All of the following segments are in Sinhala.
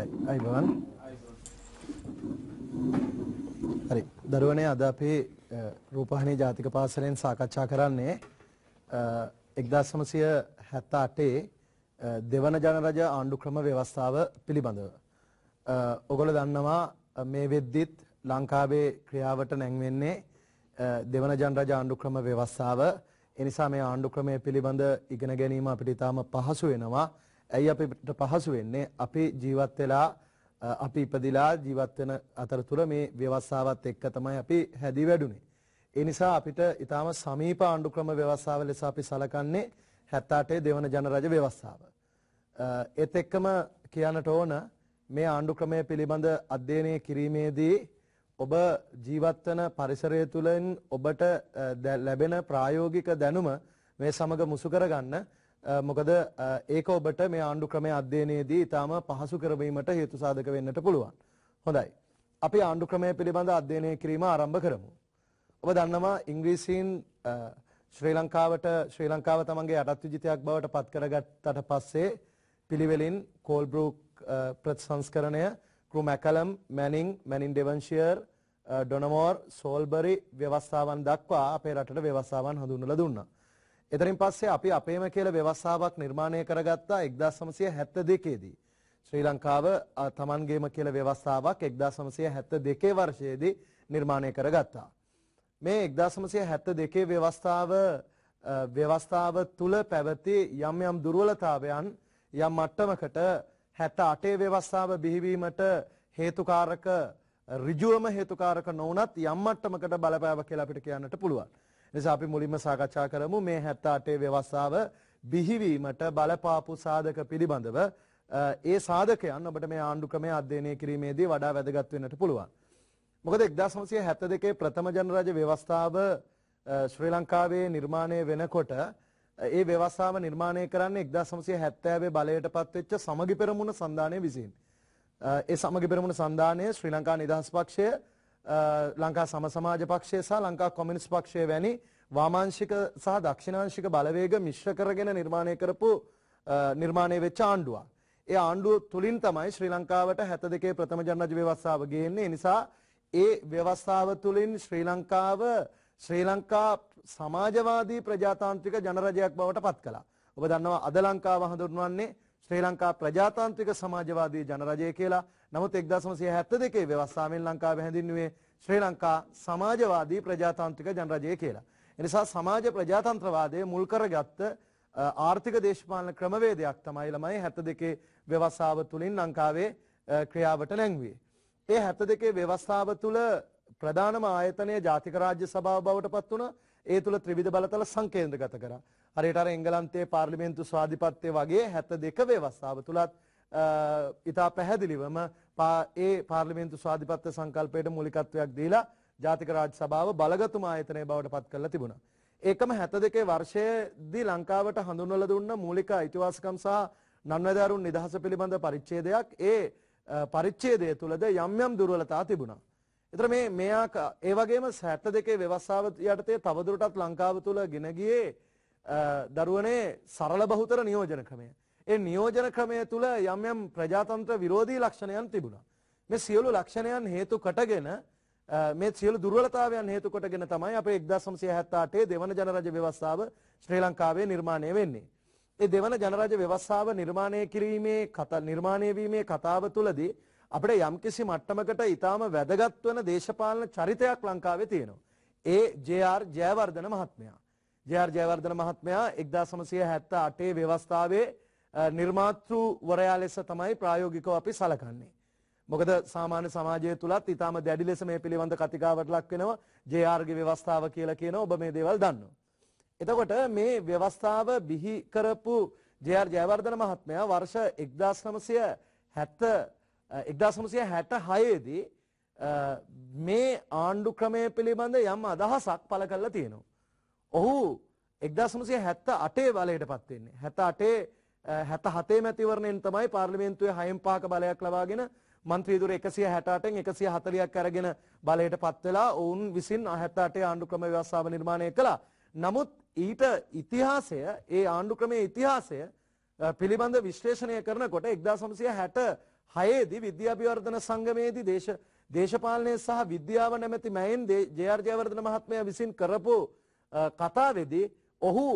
හොඳයි. අයිබවන්. හරි. දරුවනේ අද අපේ රූපවාහිනී ජාතික පාසලෙන් සාකච්ඡා කරන්නේ 1978 දෙවන ජනරජ ආණ්ඩු ක්‍රම ව්‍යවස්ථාව පිළිබඳව. ඔගොල්ලෝ දන්නවා මේ වෙද්දිත් ලංකාවේ ක්‍රියාවට නැංවෙන්නේ දෙවන ජනරජ ආණ්ඩු ක්‍රම ව්‍යවස්ථාව. ඒ නිසා මේ ආණ්ඩු ක්‍රමය පිළිබඳ ඉගෙන ගැනීම අපිට ඉතාම පහසු වෙනවා. ඇයි අපිට පහසු වෙන්නේ අපි ජීවත් වෙලා අපි ඉපදිලා ජීවත් වෙන අතරතුර මේ ව්‍යවස්ථාවත් එක්ක තමයි අපි හැදී වැඩුණේ. ඒ නිසා අපිට ඊටාම සමීප ආණ්ඩුක්‍රම ව්‍යවස්ථාව ලෙස අපි සලකන්නේ 78 දෙවන ජනරජ ව්‍යවස්ථාව. ඒත් එක්කම කියන්නට ඕන මේ ආණ්ඩුක්‍රමය පිළිබඳ අධ්‍යයනය කිරීමේදී ඔබ ජීවත් වෙන පරිසරය තුළින් ඔබට ලැබෙන ප්‍රායෝගික දැනුම මේ සමග මුසු කරගන්න මොකද ඒක ඔබට මේ ආණ්ඩු ක්‍රමය අධ්‍යයනයේදී ඊටාම පහසු කරවීමට හේතු සාධක වෙන්නට පුළුවන්. හොඳයි. අපි ආණ්ඩු ක්‍රමය පිළිබඳ අධ්‍යයනය කිරීම ආරම්භ කරමු. ඔබ දන්නවා ඉංග්‍රීසීන් ශ්‍රී ලංකාවට ශ්‍රී ලංකාව තමන්ගේ යටත් විජිතයක් බවට පත් කරගත්තට පස්සේ පිළිවෙලින් කෝල්බ්‍රූක් ප්‍රතිසංස්කරණය Crewe McCallum, Manning, Manning Devonshire, Donoughmore, Soulbury ව්‍යවස්ථාවන් දක්වා අපේ රටට ව්‍යවස්ථාවන් හඳුන්වලා දුන්නා. එතරින් පස්සේ අපි අපේම කියලා ව්‍යවස්ථාවක් නිර්මාණය කරගත්තා 1972 දී. ශ්‍රී ලංකාව තමන්ගේම කියලා ව්‍යවස්ථාවක් 1972 වර්ෂයේදී නිර්මාණය කරගත්තා. මේ 1972 ව්‍යවස්ථාව ව්‍යවස්ථාව තුල පැවති යම් යම් දුර්වලතාවයන් යම් මට්ටමකට 68 ව්‍යවස්ථාව බිහිවීමට හේතුකාරක ඍජුවම හේතුකාරක නොවුනත් යම් මට්ටමකට බලපෑව කියලා අපිට කියන්නට පුළුවන්. නිසා අපි මුලින්ම සාකච්ඡා කරමු මේ 78 ව්‍යවස්ථාව බිහිවීමට බලපාපු සාධක පිළිබඳව ඒ සාධකයන් ඔබට මේ ආණ්ඩුක්‍රමය අධ්‍යයනය කිරීමේදී වඩා වැදගත් වෙන්නට පුළුවන්. මොකද 1972 ප්‍රථම ජනරාජ්‍ය ව්‍යවස්ථාව ශ්‍රී ලංකාවේ නිර්මාණය වෙනකොට ඒ ව්‍යවස්ථාව නිර්මාණය කරන්නේ 1970 බලයට පත්වෙච්ච සමගි පෙරමුණ සන්ධානය විසින්. ඒ සමගි පෙරමුණ සන්ධානය ශ්‍රී ලංකා නිදහස් පක්ෂය ලංකා සම සමාජ පක්ෂය සහ ලංකා කොමියුනිස්ට් පක්ෂය වැනි වාමාංශික සහ දක්ෂිණාංශික බලවේග මිශ්‍ර කරගෙන නිර්මාණය කරපු නිර්මාණය වෙච්ච ආණ්ඩුවක්. ඒ ආණ්ඩුව තුලින් තමයි ශ්‍රී ලංකාවට 72 ප්‍රථම ජනරජ ව්‍යවස්ථාව ගේන්නේ. නිසා ඒ ව්‍යවස්ථාව තුලින් ශ්‍රී ලංකාව ශ්‍රී ලංකා සමාජවාදී ප්‍රජාතාන්ත්‍රික ජනරජයක් බවට පත් කළා. ඔබ දන්නවා අද ලංකාව හඳුන්වන්නේ ශ්‍රී ලංකා ප්‍රජාතාන්ත්‍රික සමාජවාදී ජනරජය කියලා. නමුත් 1972 ව්‍යවස්ථාවෙන් ලංකාව හැඳින්වුවේ ශ්‍රී ලංකා සමාජවාදී ප්‍රජාතාන්ත්‍රික ජනරජය කියලා. එනිසා සමාජ ප්‍රජාතන්ත්‍රවාදය මුල් කරගත්ත ආර්ථික දේශපාලන ක්‍රමවේදයක් තමයි ළමයි 72 ව්‍යවස්ථාව තුලින් ලංකාවේ ක්‍රියාවට නැංවුවේ. ඒ 72 ව්‍යවස්ථාව තුල ප්‍රධානම ආයතනය ජාතික රාජ්‍ය සභාව බවට පත් වුණා. ඒ තුල ත්‍රිවිධ බලතල සංකේන්ද්‍රගත කරා. හරියට අර එංගලන්තයේ පාර්ලිමේන්තු ස්වාධිපත්‍ය වගේ 72 ව්‍යවස්ථාව තුලත් ඉතා පැහැදිලිවම ඒ පාර්ලිමේන්තු ස්වාධිපත්‍ය සංකල්පයට මූලිකත්වයක් දීලා ජාතික රාජ්‍ය සභාව බලගතුම ආයතනය බවට පත් කරලා තිබුණා. ඒකම 72 වර්ෂයේදී ලංකාවට හඳුන්වලා දුන්න මූලික අයිතිවාසිකම් සහ නන්වැදෑරුන් නිදහස පිළිබඳ පරිච්ඡේදයක් ඒ පරිච්ඡේදය තුලද යම් යම් දුර්වලතා තිබුණා. ඒතර මේ මේ ඒ වගේම 72 ව්‍යවස්ථාව යටතේ තවදුරටත් ලංකාව තුල ගෙන ගියේ දරුවනේ සරල බහුතර නියෝජන ක්‍රමය. ඒ නියෝජන ක්‍රමය තුල යම් යම් ප්‍රජාතන්ත්‍ර විරෝධී ලක්ෂණයන් තිබුණා. මේ සියලු ලක්ෂණයන් හේතු කොටගෙන මේ සියලු දුර්වලතාවයන් හේතු කොටගෙන තමයි අපේ 1978 දෙවන ජනරජ ව්‍යවස්ථාව ශ්‍රී ලංකාවේ නිර්මාණය වෙන්නේ. ඒ දෙවන ජනරජ ව්‍යවස්ථාව නිර්මාණය කිරීමේ කතා නිර්මාණය වීමේ කතාව තුළදී අපිට යම්කිසි මට්ටමකට ඊටාම වැදගත් වන දේශපාලන චරිතයක් ලංකාවේ තියෙනවා. ඒ ජේ.ආර්. ජයවර්ධන මහත්මයා. ජේ.ආර්. ජයවර්ධන මහත්මයා 1978 ව්‍යවස්ථාවේ නිර්මාතෘවරයා ලෙස තමයි ප්‍රායෝගිකව අපි සලකන්නේ. මොකද සාමාන්‍ය සමාජය තුලත් ඊටාම දැඩි ලෙස මේ පිළිබඳ කතිකාවට ලක් වෙනවා JRගේ ව්‍යවස්ථාව කියලා කියන ඔබ මේ දේවල් දන්නවා. එතකොට මේ ව්‍යවස්ථාව බිහි කරපු JR ජයවර්ධන මහත්මයා වර්ෂ 1970 1966 දී මේ ආණ්ඩු ක්‍රමය පිළිබඳ යම් අදහසක් පළ කරලා තියෙනවා. ඔහු 1978 බලයටපත් වෙන්නේ. 78 හැත හතේ මැතිවරණයෙන් තමයි පාර්ලිමේන්තුවේ හයෙන් පාක බලයක් ලබාගෙන මන්ත්‍රීදුර 168න් 140ක් අරගෙන බලයට පත් වෙලා ඔවුන් විසින් 78 ආණ්ඩු ක්‍රම ව්‍යවස්ථාව නිර්මාණය කළා. නමුත් ඊට ඉතිහාසය ඒ ආණ්ඩු ක්‍රමයේ ඉතිහාසය පිළිබඳ විශ්ලේෂණය කරනකොට 1966 දී විද්‍යාභිවර්ධන සංගමයේදී දේශ දේශපාලනය සහ විද්‍යාව නැමැති මැයින් ජේ.ආර්. ජයවර්ධන මහත්මයා විසින් කරපු කතාවේදී ඔහු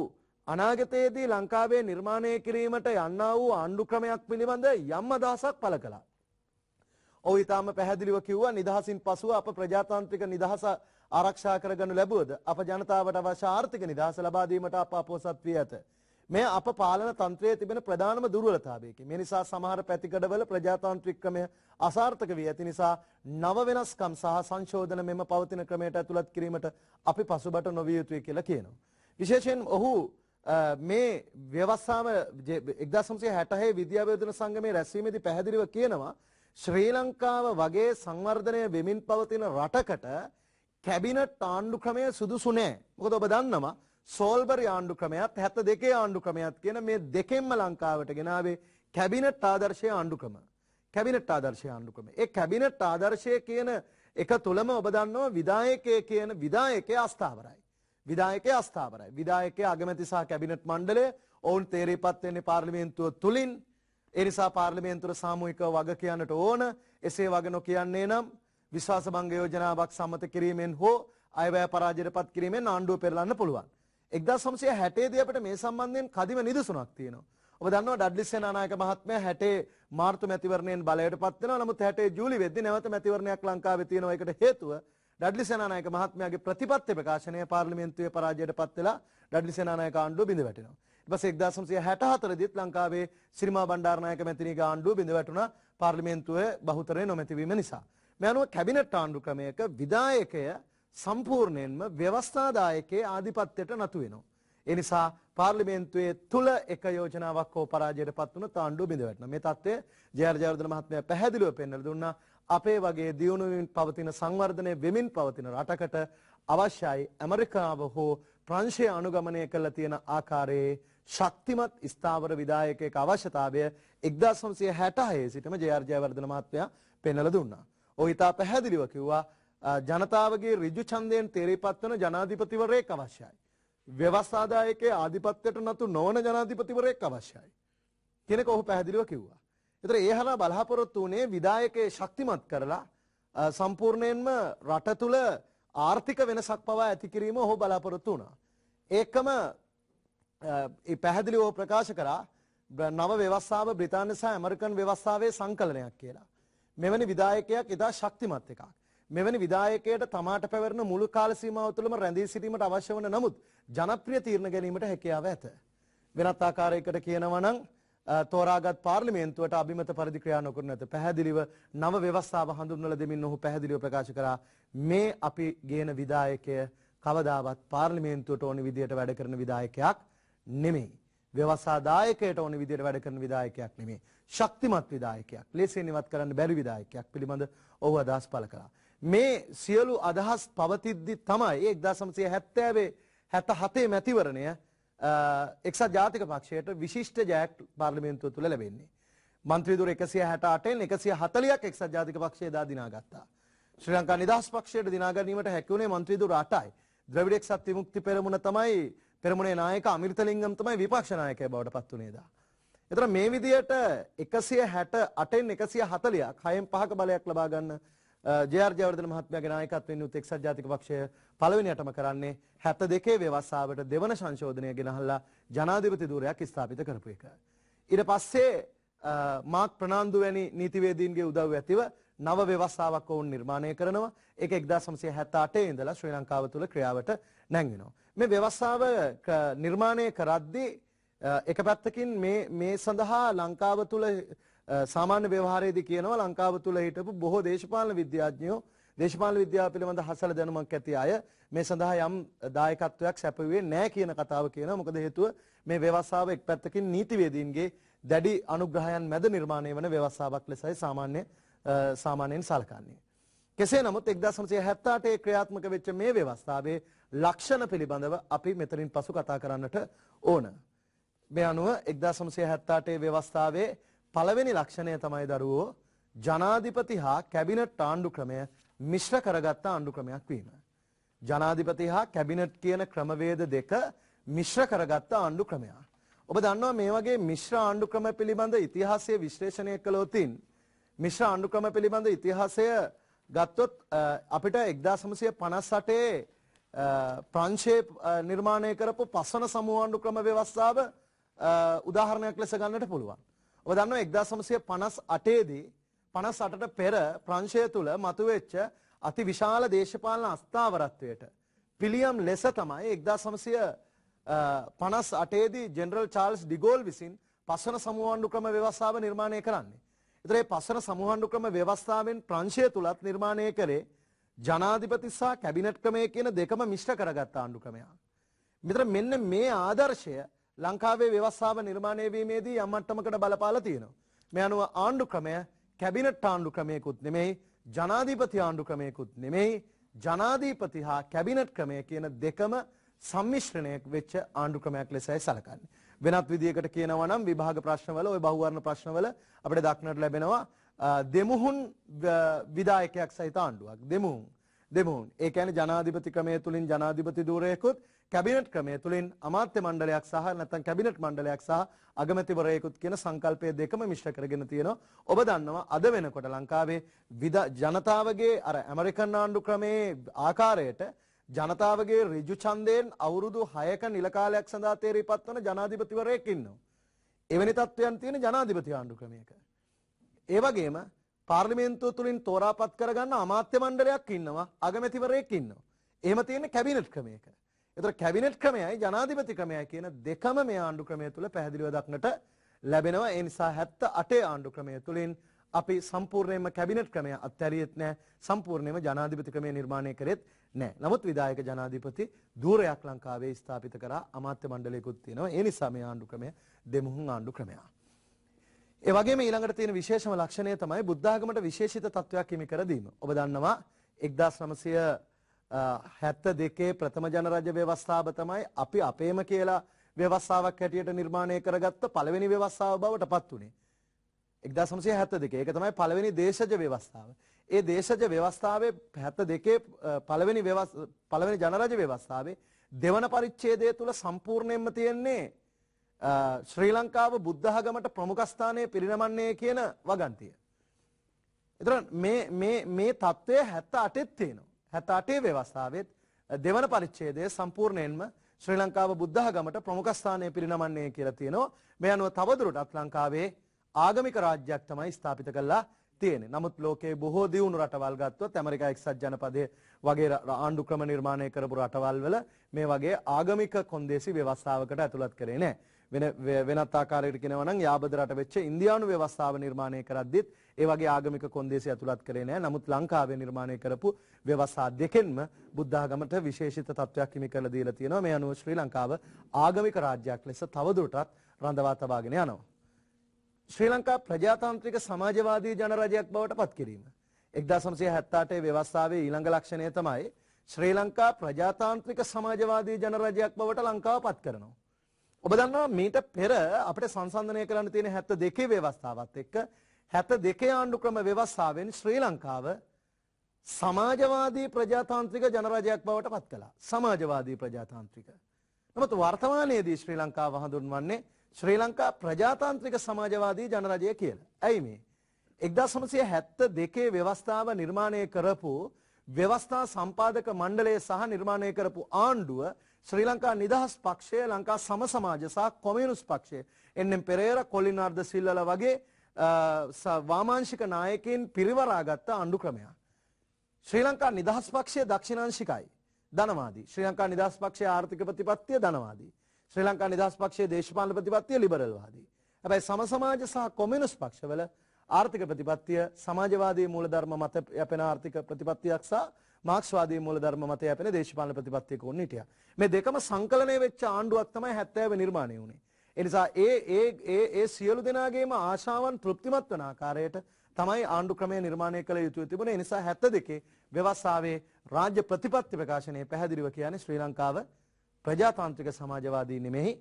අනාගතයේදී ලංකාවේ නිර්මාණය කිරීමට යන්නා වූ ආණ්ඩු ක්‍රමයක් පිළිබඳ යම් අදහසක් පළ කළා. ඔහු ඊටාම පැහැදිලිව කිව්වා නිදහසින් පසුව අප ප්‍රජාතාන්ත්‍රික නිදහස ආරක්ෂා කරගනු ලැබුවද අප ජනතාවට අවශ්‍ය ආර්ථික නිදහස ලබා දීමට අප අපොසත් වී ඇත. මේ අප පාලන තන්ත්‍රයේ තිබෙන ප්‍රධානම දුර්වලතාවයකි. මේ නිසා සමහර පැතිකඩවල ප්‍රජාතාන්ත්‍රික ක්‍රමය අසාර්ථක වී ඇති නිසා නව වෙනස්කම් සහ සංශෝධන මෙම පවතින ක්‍රමයට ඇතුළත් කිරීමට අපි පසුබට නොවිය යුතුයි කියලා කියනවා. විශේෂයෙන් ඔහු මේ ව්‍යවස්සාම 1966 විද්‍යාවේදන සංගමේ රැස්වීමේදී පැහැදිලිව කියනවා ශ්‍රී ලංකාව වගේ සංවර්ධනය වෙමින් පවතින රටකට කැබිනට් ආණ්ඩු ක්‍රමය සුදුසු නෑ. මොකද ඔබ දන්නවා සෝල්බර් ආණ්ඩු ක්‍රමයත් 72 ආණ්ඩු ක්‍රමයත් කියන මේ දෙකෙන්ම ලංකාවට ගෙනාවේ කැබිනට් ආදර්ශය ආණ්ඩු ක්‍රම. කැබිනට් ආදර්ශය ආණ්ඩු ක්‍රම. ඒ කැබිනට් ආදර්ශය කියන එක තුලම ඔබ දන්නවා විධායකයේ කියන විධායකයේ අස්ථාවරයි. විධායකයේ අස්ථාවරයි. විධායකයේ අගමැති සහ කැබිනට් මණ්ඩලය ඔවුන් තේරීපත් වෙන්නේ පාර්ලිමේන්තුව තුලින් ඒ නිසා පාර්ලිමේන්තුව සාමූහිකව වග කියන්නට ඕන. එසේ වග නොකියන්නේ නම් විශ්වාස භංග යෝජනාවක් සම්මත කිරීමෙන් හෝ අයවැය පරාජයටපත් කිරීමෙන් ආණ්ඩුව පෙරලන්න පුළුවන්. 1960 දී අපිට මේ සම්බන්ධයෙන් කදිම නිදසුනක් තියෙනවා. ඔබ දන්නවා ඩඩ්ලි සේනානායක මහත්මයා 60 මාර්තු මැතිවරණයෙන් බලයට පත් වෙනවා. නමුත් 60 ජූලි වෙද්දී නැවත මැතිවරණයක් ලංකාවේ තියෙනවා. ඒකට හේතුව ඩඩ්ලි සේනානායක මහත්මයාගේ ප්‍රතිපත්ති ප්‍රකාශනය පාර්ලිමේන්තුවේ පරාජයට පත් වෙලා ඩඩ්ලි සේනානායක ආණ්ඩුව බිඳ වැටෙනවා. බස එක්දාසම්සය හැටහතර දිත් ලංකාවේ සිරිමා බණ්ඩාරණයක මැතිනි ආණ්ඩුව බිඳ වැටුණ පාර්ලිමේන්තුව බහුතරය නොමැතිවීම නිසා. මෙයනුව කැබිනට් ආණ්ඩු ක්‍රමයක විදායකය සම්පූර්ණයෙන්ම ව්‍යවස්ථාදායකයේ ආධිපත්‍යයට නතු වෙනවා. එනිසා පාර්ලිමේන්තුවේ තුල එක යෝජනාවක් හෝ පරාජයට පත් වුණ තාණ්ඩුව බිඳ වැටෙනවා. මේ தත්ත්වය ජයර්ජයවර්ධන මහත්මයා පැහැදිලිව පෙන්වලා දුන්නා. අපේ වගේ දියුණුවමින් පවතින සංවර්ධනය වෙමින් පවතින රටකට අවශ්‍යයි ඇමරිකාව හෝ ප්‍රංශය අනුගමනය කළ තියෙන ආකාරයේ ශක්තිමත් ස්ථාවර විධායකයක අවශ්‍යතාවය 1966 සිටම ජේ.ආර්. ජයවර්ධන මහත්මයා පෙන්වලා දුන්නා. ඔහු ඉතා පැහැදිලිව කිව්වා ජනතාවගේ ඍජු ඡන්දයෙන් තේරීපත් වන ජනාධිපතිවරයෙක් අවශ්‍යයි. ව්‍යවස්ථාදායකයේ ආධිපත්‍යයට නතු නොවන ජනාධිපතිවරයෙක් අවශ්‍යයි. කෙනෙක් ඔහු පැහැදිලිව කිව්වා. ඒතර ඒ හරහා බලාපොරොත්තු වුණේ විධායකයේ ශක්තිමත් කරලා සම්පූර්ණයෙන්ම රට තුල ආර්ථික වෙනසක් පවා ඇති කිරීම ඔහු බලාපොරොත්තු වුණා. ඒකම ඒ පැහැදිලිව ප්‍රකාශ කරා නව ව්‍යවස්ථාව බ්‍රිතාන්‍ය සහ ඇමරිකන් ව්‍යවස්ථාවේ සංකලනයක් කියලා. මෙවැනි විධායකයක් එදා ශක්තිමත් එකක්. මෙවැනි විධායකයට තමාට පැවරෙන මුළු කාල සීමාව තුළම රැඳී සිටීමට අවශ්‍ය වන නමුත් ජනප්‍රිය තීරණ ගැනීමට හැකියාව ඇත. වෙනත් ආකාරයකට කියනවා නම් තෝරාගත් පාර්ලිමේන්තුවට අභිමත පරිදි ක්‍රියා නොකරන ඇත. පැහැදිලිව නව ව්‍යවස්ථාව හඳුන්වලා දෙමින් ඔහු පැහැදිලිව ප්‍රකාශ කරා මේ අපි ගේන විධායකය කවදාවත් පාර්ලිමේන්තුවට ඕනි විදියට වැඩ කරන විධායකයක් නෙමෙයි. ව්‍යවසාදායකයට ඕන විදිහට වැඩ කරන විධායකයක් නෙමෙයි. ශක්තිමත් විධායකයක්. ලේසියෙන් ඉවත් කරන්න බැරි විධායකයක් පිළිබඳ ඔහු අදහස් පළ කළා. මේ සියලු අදහස් පවතිද්දි තමයි 1970 77 මැතිවරණය එක්සත් ජාතික පක්ෂයට විශිෂ්ට ජයක් පාර්ලිමේන්තුව තුළ ලැබෙන්නේ. මන්ත්‍රීදුර 168න් 140ක් එක්සත් ජාතික පක්ෂය එදා දිනාගත්තා. ශ්‍රී ලංකා නිදහස් පක්ෂයට දිනා ගැනීමට හැකි වුණේ මන්ත්‍රීදුර 8යි. ද්‍රවිඩ එක්සත් විමුක්ති පෙරමුණ තමයි පෙරමුණේ නායක අමිර්තලිංගම් තමයි විපක්ෂ නායකය බවට පත් වුණේ දා. එතන මේ විදියට 168න් 140ක් 6න් 5ක බලයක් ලබා ගන්න ජේ.ආර්. ජයවර්ධන මහත්මයාගේ නායකත්වයෙන් යුත් එක්සත් ජාතික පක්ෂය පළවෙනියටම කරන්නේ 72 ව්‍යවස්ථාවට දෙවන සංශෝධනය ගෙනහල්ලා ජනාධිපති ධූරයක් ස්ථාපිත කරපු එක. ඊට පස්සේ මාක් ප්‍රනාන්දු වැනි නීතිවේදීන්ගේ උදව් ඇතිව නව ව්‍යවස්ථාවක් ඔවුන් නිර්මාණය කරනවා. ඒක 1978 ඉඳලා ශ්‍රී ලංකාව තුල ක්‍රියාවට නැංවෙනවා. මේ ව්‍යවස්ථාව නිර්මාණය කරද්දී එක පැත්තකින් මේ මේ සඳහා ලංකාව තුල සාමාන්‍ය ව්‍යවහාරයේදී කියනවා ලංකාව තුල හිටපු බොහෝ දේශපාලන විද්‍යාඥයෝ දේශපාලන විද්‍යාව පිළිබඳ හසල දැනුමක් ඇති අය මේ සඳහා යම් දායකත්වයක් සැපුවේ නැහැ කියන කතාව කියනවා. මොකද හේතුව මේ ව්‍යවස්ථාව එක් පැත්තකින් නීතිවේදීන්ගේ දැඩි අනුග්‍රහයන් මැද නිර්මාණය වන ව්‍යවස්ථාවක් ලෙසයි සාමාන්‍ය සාමාන්‍යයෙන් සලකන්නේ. කෙසේ නමුත් එක්දා සමසය හැත්තාටේ ක්‍රියාත්මක වෙච්ච මේ ව්‍යවස්ථාවේ ලක්ෂණ පිළිබඳව අපි මෙතරින් පසු කතා කරන්නට ඕන. මේ අනුව එක්දා සමසය හැත්තාටේ ව්‍යවස්ථාවේ පළවෙනි ලක්ෂණය තමයි දරුවෝ ජනාධිපති හා කැබිනට් ආණ්ඩු ක්‍රමය මිශ්‍ර කරගත්ත ආණ්ඩු ක්‍රමයක් වීම. ජනාධිපති හා කැබිනට් කියන ක්‍රමවේද දෙක මිශ්‍ර කරගත්ත ආණ්ඩු ක්‍රමයක්. ඔබ දන්නවා මේ වගේ මිශ්‍ර ආණ්ඩු ක්‍රම පිළිබඳ ඉතිහාසය විශ්ලේෂණය කළොතින් මිශ්‍ර අනුක්‍රම පිළිබඳ ඉතිහාසය ගත්තොත් අපිට 1958 ප්‍රංශයේ නිර්මාණය කරපු පස්වන සමූහ අනුක්‍රම ව්‍යවස්ථාව උදාහරණයක් ලෙස ගන්නට පුළුවන්. ඔබ දන්නවා 1958 දී 58ට පෙර ප්‍රංශය තුල මතුවෙච්ච අතිවිශාල දේශපාලන අස්ථාවරත්වයට පිළියම් ලෙස තමයි 1958 දී ජෙනරල් චාල්ස් ඩිගෝල් විසින් පස්වන සමූහ අනුක්‍රම ව්‍යවස්ථාව නිර්මාණය කරන්නේ. ඉතරේ පසන සමුහන්ඩු ක්‍රම ව්‍යවස්ථාවෙන් ප්‍රංශය තුළත් නිර්මාණය කරේ ජනාධිපතිසා කැබිනට් ක්‍රමය කියන දෙකම මිෂ්ට කරගත්තා ආණ්ඩු ක්‍රමයා. මෙතර මෙන්න මේ ආදර්ශය ලංකාවේ ව්‍යවස්ථාව නිර්මාණය වීමේදී අම්මට්ටමකට බලපාලා තියෙනවා. මේ අනුව ආණ්ඩු ක්‍රමය කැබිනට් ආණ්ඩු ක්‍රමයකුත් නෙමෙයි ජනාධීපති ආණ්ඩු ක්‍රමයකුත් නෙමෙයි ජනාධීපති හා කැබිනට් ක්‍රමය කියන දෙකම සම්මිශ්‍රණයක් වෙච්ච ආණ්ඩු ක්‍රමයක් ලෙසයි සලකන්නේ. වෙනත් විදියකට කියනවා නම් විභාග ප්‍රශ්නවල ওই බහුවර්ණ ප්‍රශ්නවල අපිට දක්නට ලැබෙනවා දෙමුහුන් විධායකයක් සහිත ආණ්ඩුවක් දෙමුහුන් දෙමුහුන් ඒ කියන්නේ ජනාධිපති ක්‍රමය තුලින් ජනාධිපති ධූරයෙකුත් කැබිනට් ක්‍රමය තුලින් අමාත්‍ය මණ්ඩලයක් සහ නැත්නම් කැබිනට් මණ්ඩලයක් සහ අගමැතිවරයෙකුත් කියන සංකල්පය දෙකම මිශ්‍ර කරගෙන තියෙනවා. ඔබ දන්නවා අද වෙනකොට ලංකාවේ ජනතාවගේ අර ඇමරිකන් ආණ්ඩු ක්‍රමයේ ආකාරයට ජනතාවගේ ඍජු ඡන්දයෙන් අවුරුදු 6ක නිල කාලයක් සඳහා තේරීපත් වන ජනාධිපතිවරයෙක් ඉන්නවා. එවැනි තත්ත්වයන් තියෙන ජනාධිපති ආණ්ඩු ක්‍රමයක. ඒ වගේම පාර්ලිමේන්තුව තුලින් තෝරාපත් කරගන්න අමාත්‍ය මණ්ඩලයක් ඉන්නවා, අගමැතිවරයෙක් ඉන්නවා. එහෙම තියෙන කැබිනට් ක්‍රමයක. ඒතර කැබිනට් ක්‍රමයයි ජනාධිපති ක්‍රමයයි කියන දෙකම මේ ආණ්ඩු ක්‍රමය තුල පැහැදිලිව දක්නට ලැබෙනවා. ඒ නිසා 78 ආණ්ඩු ක්‍රමය තුලින් අපි සම්පූර්ණයෙන්ම කැබිනට් ක්‍රමය අත්හැරියෙත් නැහැ සම්පූර්ණයෙන්ම ජනාධිපති ක්‍රමය නිර්මාණය කරෙත් නැහැ. නමුත් විධායක ජනාධිපති ධූරයක් ලංකාවේ ස්ථාපිත කරා අමාත්‍ය මණ්ඩලයකුත් තියෙනවා. ඒ නිසා මේ ආණ්ඩු ක්‍රමය දෙමුහුන් ආණ්ඩු ක්‍රමය. ඒ වගේම ඊළඟට තියෙන විශේෂම ලක්ෂණය තමයි බුද්ධාගමට විශේෂිත තත්වයක් හිමි කර දීම. ඔබ දන්නවා 1972 ප්‍රථම ජනරජ ව්‍යවස්ථාව තමයි අපි අපේම කියලා ව්‍යවස්ථාවක් හැටියට නිර්මාණය කරගත්ත පළවෙනි ව්‍යවස්ථාව බවට පත් වුණේ. 1972 හැත්ත දෙකේ ඒක තමයි පළවෙනි දේශජ ව්‍යවස්ථාව. ඒ දේශජ ව්‍යවස්ථාවේ හැත්ත දෙකේ පළවෙනි පළවෙනි ජනරජ ව්‍යවස්ථාවේ දෙවන පරිච්ඡේදය තුල සම්පූර්ණයෙන්ම තියෙන්නේ ශ්‍රී ලංකාව බුද්ධඝමට ප්‍රමුඛස්ථානයේ පිරිනමන්නේ කියන වගන්තිය. එතන මේ මේ මේ தත්වය 78ෙත් තියෙනවා. 78 ව්‍යවස්ථාවෙත් දෙවන පරිච්ඡේදය සම්පූර්ණයෙන්ම ශ්‍රී ලංකාව බුද්ධඝමට ප්‍රමුඛස්ථානයේ පිරිනමන්නේ කියලා තියෙනවා. මේ අනුව තවදුරටත් ලංකාවේ ආගමික රාජ්‍යයක් තමයි ස්ථාපිත කළා තියෙන්නේ. නමුත් ලෝකයේ බොහෝ දියුණු රටවල් ගත්තොත් ඇමරිකා එක්සත් ජනපදයේ වගේ ආණ්ඩු ක්‍රම නිර්මාණය කරපු රටවල් වල මේ වගේ ආගමික කොන්දේසි ව්‍යවස්ථාවකට ඇතුළත් කරේ නැහැ. වෙන වෙනත් ආකාරයකට කියනවා නම් යාබද රට වෙච්ච ඉන්දියානු ව්‍යවස්ථාව නිර්මාණය කරද්දිත් ඒ වගේ ආගමික කොන්දේසි ඇතුළත් කරේ නැහැ. නමුත් ලංකාවේ නිර්මාණය කරපු ව්‍යවස්ථා දෙකෙන්ම බුද්ධාගමට විශේෂිත තත්වයක් හිමි කරලා දීලා තියෙනවා. මේ අනුව ශ්‍රී ලංකාව ආගමික රාජ්‍යයක් ලෙස තවදුරටත් රඳවා තබාගෙන යනවා. ශ්‍රී ලංකා ප්‍රජාතාන්ත්‍රික සමාජවාදී ජනරජයක් බවට පත් කිරීම. 1978 ව්‍යවස්ථාවේ ඊළඟ ලක්ෂණය තමයි ශ්‍රී ලංකා ප්‍රජාතාන්ත්‍රික සමාජවාදී ජනරජයක් බවට ලංකාව පත් කරනවා. ඔබ දන්නවා මීට පෙර අපිට සංසන්දනය කරන්න තියෙන 72 ව්‍යවස්ථාවත් එක්ක 72 ආණ්ඩු ක්‍රම ව්‍යවස්ථාවෙන් ශ්‍රී ලංකාව සමාජවාදී ප්‍රජාතාන්ත්‍රික ජනරජයක් බවට පත් කළා. සමාජවාදී ප්‍රජාතාන්ත්‍රික. නමුත් වර්තමානයේදී ශ්‍රී ලංකාව හඳුන්වන්නේ ශ්‍රී ලංකා ප්‍රජාතාන්ත්‍රික සමාජවාදී ජනරජය කියලා. ඇයි මේ? 1972 ව්‍යවස්ථාව නිර්මාණය කරපු ව්‍යවස්ථා සම්පාදක මණ්ඩලය සහ නිර්මාණය කරපු ආණ්ඩුව ශ්‍රී ලංකා නිදහස් පක්ෂය, ලංකා සම සමාජ සහ කොමියුනිස්ට් පක්ෂය, එන්.එම්. පෙරේරා, කොලිනාර්ද සිල්ලල වගේ වාමාංශික නායකයින් පිරිවරාගත්ත ආණ්ඩු ක්‍රමයක්. ශ්‍රී ලංකා නිදහස් පක්ෂය දක්ෂිණාංශිකයි. ධනවාදී. ශ්‍රී ලංකා නිදහස් පක්ෂයේ ආර්ථික ප්‍රතිපත්තිය ධනවාදී. ශ්‍රී ලංකා නිදහස් පක්ෂයේ දේශපාලන ප්‍රතිපත්තිය ලිබරල්වාදී. හැබැයි සම සමාජ සහ කොමියුනිස්ට් පක්ෂවල ආර්ථික ප්‍රතිපත්තිය සමාජවාදී මූලධර්ම මත යැපෙන ආර්ථික ප්‍රතිපත්තියක් සහ මාක්ස්වාදී මූලධර්ම මත යැපෙන දේශපාලන ප්‍රතිපත්තියක උන් හිටියා. මේ දෙකම සංකලනය වෙච්ච ආණ්ඩුවක් තමයි 70 නිර්මාණය වුණේ. ඒ නිසා ඒ ඒ ඒ ඒ සියලු දෙනාගේම ආශාවන් තෘප්තිමත් වන ආකාරයට තමයි ආණ්ඩු ක්‍රමය නිර්මාණය කළ යුතුව තිබුණේ. ඒ නිසා 72 ව්‍යවස්ථාවේ රාජ්‍ය ප්‍රතිපත්ති ප්‍රකාශනයේ පැහැදිලිව කියන්නේ ශ්‍රී ලංකාව ප්‍රජාතාන්ත්‍රික සමාජවාදී නෙමෙයි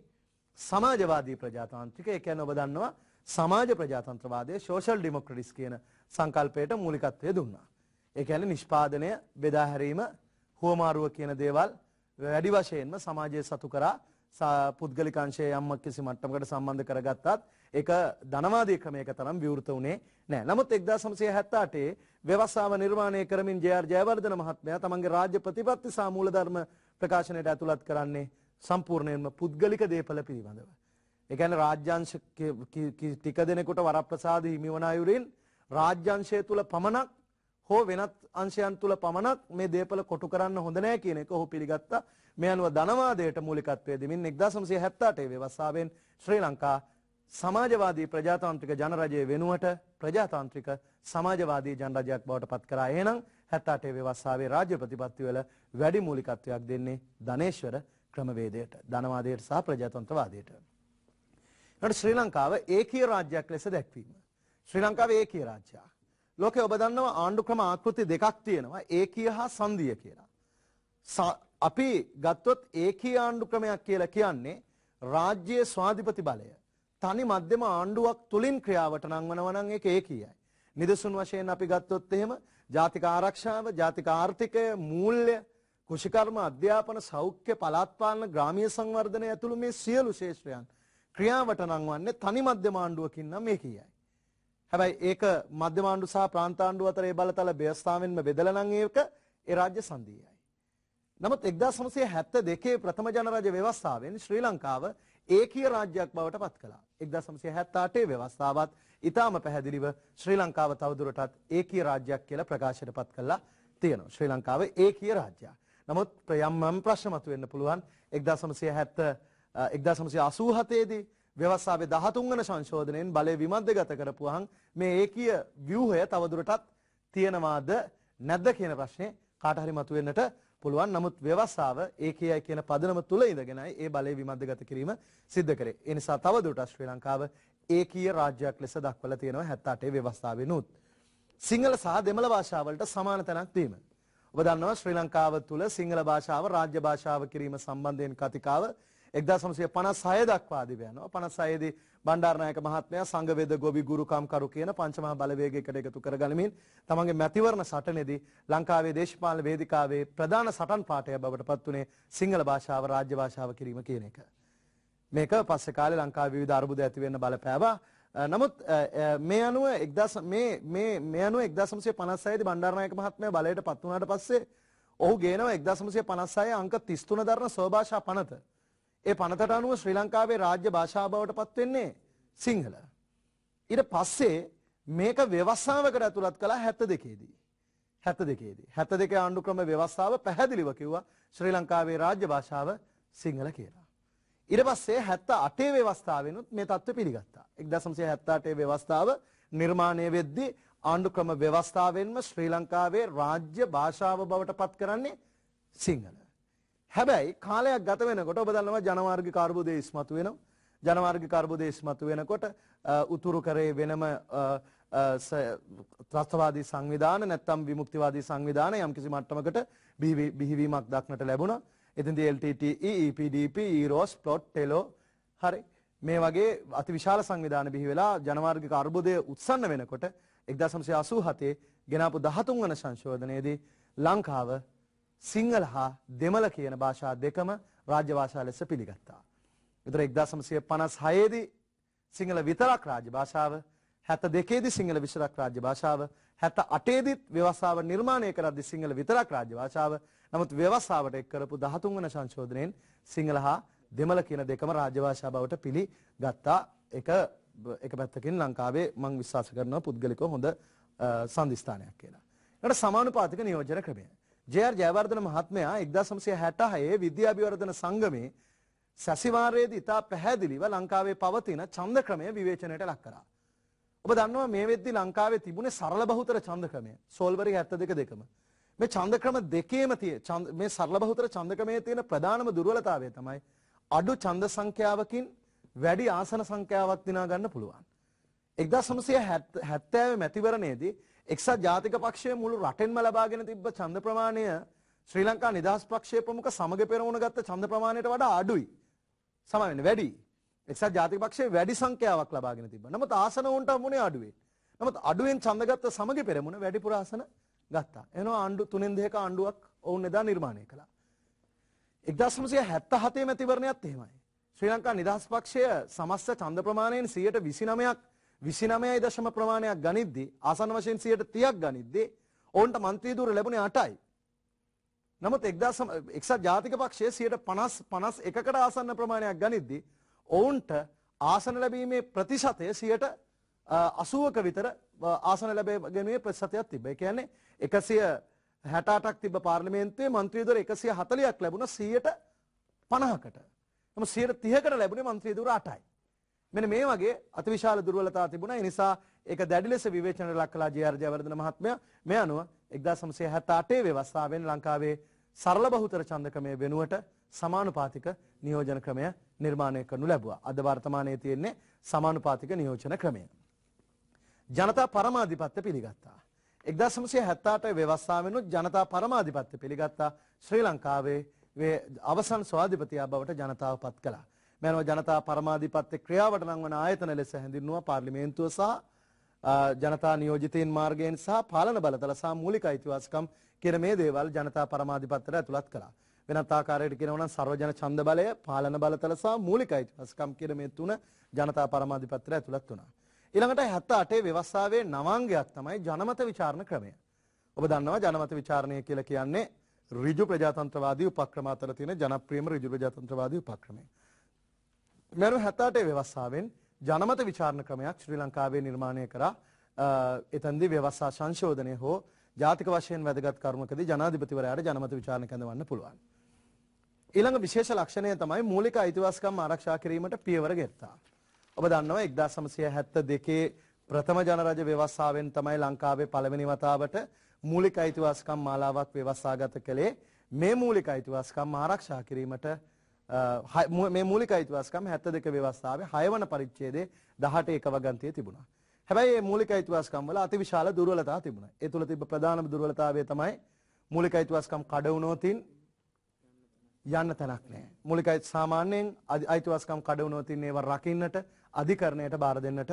සමාජවාදී ප්‍රජාතාන්ත්‍රික ඒ කියන්නේ ඔබ දන්නවා සමාජ ප්‍රජාතන්ත්‍රවාදයේ සෝෂල් ඩෙමොක්‍රටිස් කියන සංකල්පයට මූලිකත්වය දුන්නා. ඒ කියන්නේ නිෂ්පාදනය බෙදා හැරීම හුවමාරුව කියන දේවල් වැඩි වශයෙන්ම සමාජයේ සතු කරා පුද්ගලික අංශයේ යම් කිසි මට්ටමකට සම්බන්ධ කරගත්තත් ඒක ධනවාදී ක්‍රමයක තරම් විවෘත වුණේ නැහැ. නමුත් 1978 ව්‍යවස්ථාව නිර්මාණය කරමින් ජේ.ආර්. ජයවර්ධන මහත්මයා තමන්ගේ රාජ්‍ය ප්‍රතිපත්ති සහ මූලධර්ම ප්‍රකාශනයට ඇතුළත් කරන්නේ සම්පූර්ණයෙන්ම පුද්ගලික දේපල පිළිබඳව. එකන රාජ්‍යංශ ටික දෙනෙකුට වරප්‍රසාද හිමිවනායුරින් රාජ්‍යංශය තුළ පමණක් හෝ වෙනත් අංශයන් තුළ පමණක් මේ දේපල කොටු කරන්න හොඳනෑ කියන එක හෝ පිළිගත්තා මේ අනුව ධනවාදයට මූලිකත්වය දෙමින් එක්දාසම්සේ හැත්තාටේ ව්‍යවස්සාාවෙන් ශ්‍රී ලංකා සමාජවාදී ප්‍රජාතාන්ත්‍රික ජනරජය වෙනුවට ප්‍රජාතාන්ත්‍රික සමාජවාදී ජනරජයක් බවට පත් කරා එහෙනම් හැත්තාටේ ව්‍යවස්සාාවේ රාජ්‍ය ප්‍රතිපත්තිවල වැඩි මූලිකත්වයක් දෙන්නේ ධනේශ්වර ක්‍රමවේදයට ධනවාදයට සහ ප්‍රජාතන්ත්‍රවාදයට. ඊට ශ්‍රී ලංකාව ඒකීය රාජ්‍යයක් ලෙස දැක්වීම. ශ්‍රී ලංකාව ඒකීය රාජ්‍යයක්. ලෝකේ ඔබ දන්නවා ආණ්ඩු ක්‍රම ආකෘති දෙකක් තියෙනවා ඒකීය හා සංධීය කියලා. අපි ගත්තොත් ඒකීය ආණ්ඩු ක්‍රමයක් කියලා කියන්නේ රාජ්‍යයේ ස්වාධිපති බලය තනි මධ්‍යම ආණ්ඩුවක් තුලින් ක්‍රියාවට නංවනවා නම් ඒක ඒකීයයි. නිදසුන් වශයෙන් අපි ගත්තොත් එහෙම ජාතික ආරක්ෂාව, ජාතික ආර්ථිකය, මූල්‍ය කෘෂිකර්ම අධ්‍යාපන සෞඛ්‍ය පළාත්පාලන ග්‍රාමීය සංවර්ධනය ඇතුළු මේ සියලු ශේෂ්ත්‍රයන් ක්‍රියාවට නම් වන්නේ තනි මධ්‍යම ආණ්ඩුවකින් නම් මේ කියයි. හැබැයි ඒක මධ්‍යම ආණ්ඩුව සහ ප්‍රාන්ත ආණ්ඩුව අතර ඒ බලතල බෙස්ථාවෙන්ම බෙදලා නම් ඒක ඒ රාජ්‍ය සංධියයි. නමුත් 1972 ප්‍රථම ජනරජ ව්‍යවස්ථාවෙන් ශ්‍රී ලංකාව ඒකීය රාජ්‍යයක් බවට පත් කළා. 1978 ව්‍යවස්ථාවත් ඊටාම පැහැදිලිව ශ්‍රී ලංකාව තවදුරටත් ඒකීය රාජ්‍යයක් කියලා ප්‍රකාශයට පත් කළා තියෙනවා. ශ්‍රී ලංකාව ඒකීය රාජ්‍යයක්. නමුත් ප්‍රයම්මම් ප්‍රශ්න මතුවෙන්න පුළුවන් 1970 1987 දී ව්‍යවස්ථාවේ 13 වෙනි සංශෝධනයෙන් බලය විමධ්‍යගත කරපුවහන් මේ ඒකීය ව්‍යුහය තවදුරටත් තියෙනවාද නැද්ද කියන ප්‍රශ්නේ කාට හරි මතුවෙන්නට පුළුවන්. නමුත් ව්‍යවස්ථාව ඒකීයයි කියන පදනම තුල ඉඳගෙනයි ඒ බලය විමධ්‍යගත කිරීම සිද්ධ කරේ. ඒ නිසා තවදුරටත් ශ්‍රී ලංකාව ඒකීය රාජ්‍යයක් ලෙස දක්වලා තියෙනවා 78 ව්‍යවස්ථාවෙනුත්. සිංහල සහ දෙමළ භාෂාවලට සමාන තැනක් දීම. ඔබ දන්නවා ශ්‍රී ලංකාව තුළ සිංහල භාෂාව රාජ්‍ය භාෂාව කිරීම සම්බන්ධයෙන් කතිකාව 1956 දක්වා දිව යනවා 56 දී බණ්ඩාරනායක මහත්මයා සංඝවේද ගොවි ගුරුකම් කරු කියන පංචමහා බලවේගයකට එකතු කරගනිමින් තමන්ගේ මැතිවරණ සටනේදී ලංකාවේ දේශපාලන වේදිකාවේ ප්‍රධාන සටන් පාඨය බවට පත් වුණේ සිංහල භාෂාව රාජ්‍ය භාෂාව කිරීම කියන එක. මේක පස්සේ කාලේ ලංකාවේ විවිධ අර්බුද ඇති වෙන්න බලපෑවා. නමුත් මේ අනුව මේ මේ මේ අනුව 1956 දී බණ්ඩාරනායක මහත්මයා බලයට පත් වුණාට පස්සේ ඔහු ගේනවා 1956 අංක 33 දරන ස්වභාෂා පනත. ඒ පනතට අනුව ශ්‍රී ලංකාවේ රාජ්‍ය භාෂාව බවට පත් වෙන්නේ සිංහල. ඊට පස්සේ මේක ව්‍යවස්ථාවකට ඇතුළත් කළා 72 දී. 72 දී. 72 ආණ්ඩුක්‍රම ව්‍යවස්ථාව පැහැදිලිව කිව්වා ශ්‍රී ලංකාවේ රාජ්‍ය භාෂාව සිංහල කියලා. ඊට පස්සේ 78 ව්‍යවස්ථාවෙනුත් මේ தত্ত্বය පිළිගත්තා. 1978 ව්‍යවස්ථාව නිර්මාණය වෙද්දී ආණ්ඩුක්‍රම ව්‍යවස්ථාවෙන්ම ශ්‍රී ලංකාවේ රාජ්‍ය භාෂාව බවට පත් කරන්නේ සිංහල. හැබැයි කාලයක් ගත වෙනකොට ඔබ දන්නවා ජනමාර්ගික කාර්බෝදේ ඉස්මතු වෙනවා. ජනමාර්ගික කාර්බෝදේ ඉස්මතු වෙනකොට උතුරු කරේ වෙනම ත්‍රස්තවාදී සංවිධාන නැත්නම් විමුක්තිවාදී සංවිධාන යම්කිසි මට්ටමකට බිහිවීමක් දක්නට ලැබුණා. එතෙන්දී LTTE, EPDP, EROS, PLOT, TELO හරි මේ වගේ අතිවිශාල සංවිධාන බිහි වෙලා ජනමාර්ගික අර්බුදය උත්සන්න වෙනකොට 1987 ගෙනාපු 13 වන සංශෝධනයේදී ලංකාව සිංහල හා දෙමළ කියන භාෂා දෙකම රාජ්‍ය භාෂා ලෙස පිළිගත්තා. විතර 1956 දී සිංහල විතරක් රාජ්‍ය භාෂාව 72 දී සිංහල විතරක් රාජ්‍ය භාෂාව 78 දීත් ව්‍යවස්ථාව නිර්මාණය කරද්දී සිංහල විතරක් රාජ්‍ය භාෂාව නමුත් ව්‍යවස්ථාවට එක් කරපු 13 වන සංශෝධනයෙන් සිංහල හා දෙමළ කියන දෙකම රාජ්‍ය භාෂා බවට පිළිගත්තා. ඒක එක පැත්තකින් ලංකාවේ මම විශ්වාස කරනවා පුද්ගලිකව හොඳ සංදිස්ථානයක් කියලා. ඊට සමානුපාතික නියෝජන ක්‍රමය. ජේ.ආර්. ජයවර්ධන මහත්මයා 1966 විද්‍යාභිවර්ධන සංගමේ සැසිවාරයේදී ඉතා පැහැදිලිව ලංකාවේ පවතින ඡන්ද ක්‍රමය විවේචනයට ලක් කරා. ඔබ දන්නවා මේ වෙද්දී ලංකාවේ තිබුණේ සරල බහුතර ඡන්ද ක්‍රමය. සෝල්වරි 72 දෙකම. මේ ඡන්දක්‍රම දෙකේම තියෙන මේ සරල බහුතර ඡන්දක්‍රමයේ තියෙන ප්‍රධානම දුර්වලතාවය තමයි අඩු ඡන්ද සංඛ්‍යාවකින් වැඩි ආසන සංඛ්‍යාවක් දිනා ගන්න පුළුවන්. 1970 මැතිවරණයේදී එක්සත් ජාතික පක්ෂය මුළු රටෙන්ම ලබාගෙන තිබ්බ ඡන්ද ප්‍රමාණය ශ්‍රී ලංකා නිදහස් පක්ෂයේ ප්‍රමුඛ සමග පෙරමුණ ගත්ත ඡන්ද ප්‍රමාණයට වඩා අඩුයි. සම වෙන්නේ වැඩි. එක්සත් ජාතික පක්ෂයේ වැඩි සංඛ්‍යාවක් ලබාගෙන තිබ්බා. නමුත් ආසන උන්ට මුනේ අඩුවේ. නමුත් අඩුවෙන් ඡන්ද ගත්ත සමග පෙරමුණ වැඩිපුර ආසන ගත්තා. එනවා ආණ්ඩු තුනෙන් දෙක ආණ්ඩුවක් ඔවුන් එදා නිර්මාණය කළා. 1977 මැතිවරණයත් එහෙමයි. ශ්‍රී ලංකා නිදහස් පක්ෂය සමස්ත ඡන්ද ප්‍රමාණයෙන් 129ක් 29.0 ප්‍රමාණයක් ගනිද්දී ආසන වශයෙන් 130ක් ගනිද්දී ඔවුන්ට മന്ത്രി ධූර ලැබුණේ 8යි. නමුත් එක්සත් ජාතික පක්ෂය 50 51කට ආසන්න ප්‍රමාණයක් ගනිද්දී ඔවුන්ට ආසන ලැබීමේ ප්‍රතිශතය 80ක විතර ආසන ලැබේගෙනුවේ ප්‍රතිශතයක් තිබ්බා. ඒ කියන්නේ 168ක් තිබ්බ පාර්ලිමේන්තුවේ മന്ത്രിවරු 140ක් ලැබුණා 150කට. එහම 130කට ලැබුණේ മന്ത്രിවරු 8යි. මෙන්න මේ වගේ අතිවිශාල දුර්වලතා තිබුණා. ඒ නිසා ඒක දැඩි ලෙස විවේචනයට ලක් කළා ජේ.ආර්. ජයවර්ධන මහත්මයා. මේ අනුව 1978 ව්‍යවස්ථාවෙන් ලංකාවේ සරල බහුතර ඡන්දකමය වෙනුවට සමානුපාතික නියෝජන ක්‍රමය නිර්මාණය කරනු ලැබුවා. අද වර්තමානයේ තියෙන්නේ සමානුපාතික නියෝජන ක්‍රමය. ජනතා පරමාධිපත්ත පිළිගත්තා. එක්දා සමසය හැත්තාට ව්‍යවස්ථාවෙනුත් ජනතා පරමාධිපත්ත පිළිගත්තා ශ්‍රී ලංකාවේ අවසන් ස්වාධිපතියා බවට ජනතාව පත් කලා. මෙනව ජනතා පරමාධිපත්ත ක්‍රියාවට නංවන ආයතන ලෙස හැඳින්නවා පාර්ලිමේන්තුව සහ ජනතා නියෝජිතයන් මාර්ගයෙන් සහ පාලන බලතල සහ මූලික අයිතිවාසිකම් කියන මේ දේවල් ජනතා පරමාධිපත්තට ඇතුළත් කළා. වෙනත් ආකාරයකට කියනවා නම් සර්වජන ඡන්ද බලය, පාලන බලතල සහ මූලික අයිතිවාසිකම් කියන මේ තුන ජනතා පරමාධිපත්තට ඇතුළත් වුණා. ඊළඟට 78 ව්‍යවස්ථාවේ නවාංගයක් තමයි ජනමත විචාරණ ක්‍රමය. ඔබ දන්නවා ජනමත විචාරණය කියලා කියන්නේ ඍජු ප්‍රජාතන්ත්‍රවාදී උපක්‍රම අතර තියෙන ජනප්‍රියම ඍජු ප්‍රජාතන්ත්‍රවාදී උපක්‍රමය. මෙරු 78 ව්‍යවස්ථාවෙන් ජනමත විචාරණ ක්‍රමයක් ශ්‍රී ලංකාවේ නිර්මාණය කරා. එතෙන්දී ව්‍යවස්ථා සංශෝධනය හෝ ජාතික වශයෙන් වැදගත් කරුණකදී ජනාධිපතිවරයාට ජනමත විචාරණ කැඳවන්න පුළුවන්. ඊළඟ විශේෂ ලක්ෂණය තමයි මූලික අයිතිවාසිකම් ආරක්ෂා කිරීමට පියවර ගෙත්තා. ඔබ දන්නවා 1972 ප්‍රථම ජනරජ ව්‍යවස්ථාවෙන් තමයි ලංකාවේ පළවෙනි වතාවට මූලික අයිතිවාසිකම් මාලාවක් ව්‍යවස්ථාගත කළේ. මේ මූලික අයිතිවාසිකම් ආරක්ෂා කිරීමට මේ මූලික අයිතිවාසිකම් 72 ව්‍යවස්ථාවේ 6 වන පරිච්ඡේදයේ 18 එකවගන්තිය තිබුණා. හැබැයි මේ මූලික අයිතිවාසිකම් වල අතිවිශාල දුර්වලතා තිබුණා. ඒ තුල තිබ්බ ප්‍රධානම දුර්වලතාවය තමයි මූලික අයිතිවාසිකම් කඩ වුණොතින් යන්න තැනක් නැහැ. මූලික සාමාන්‍යයෙන් අයිතිවාසිකම් කඩ වුණොතින් ඒවා රකින්නට අධිකරණයට බාර දෙන්නට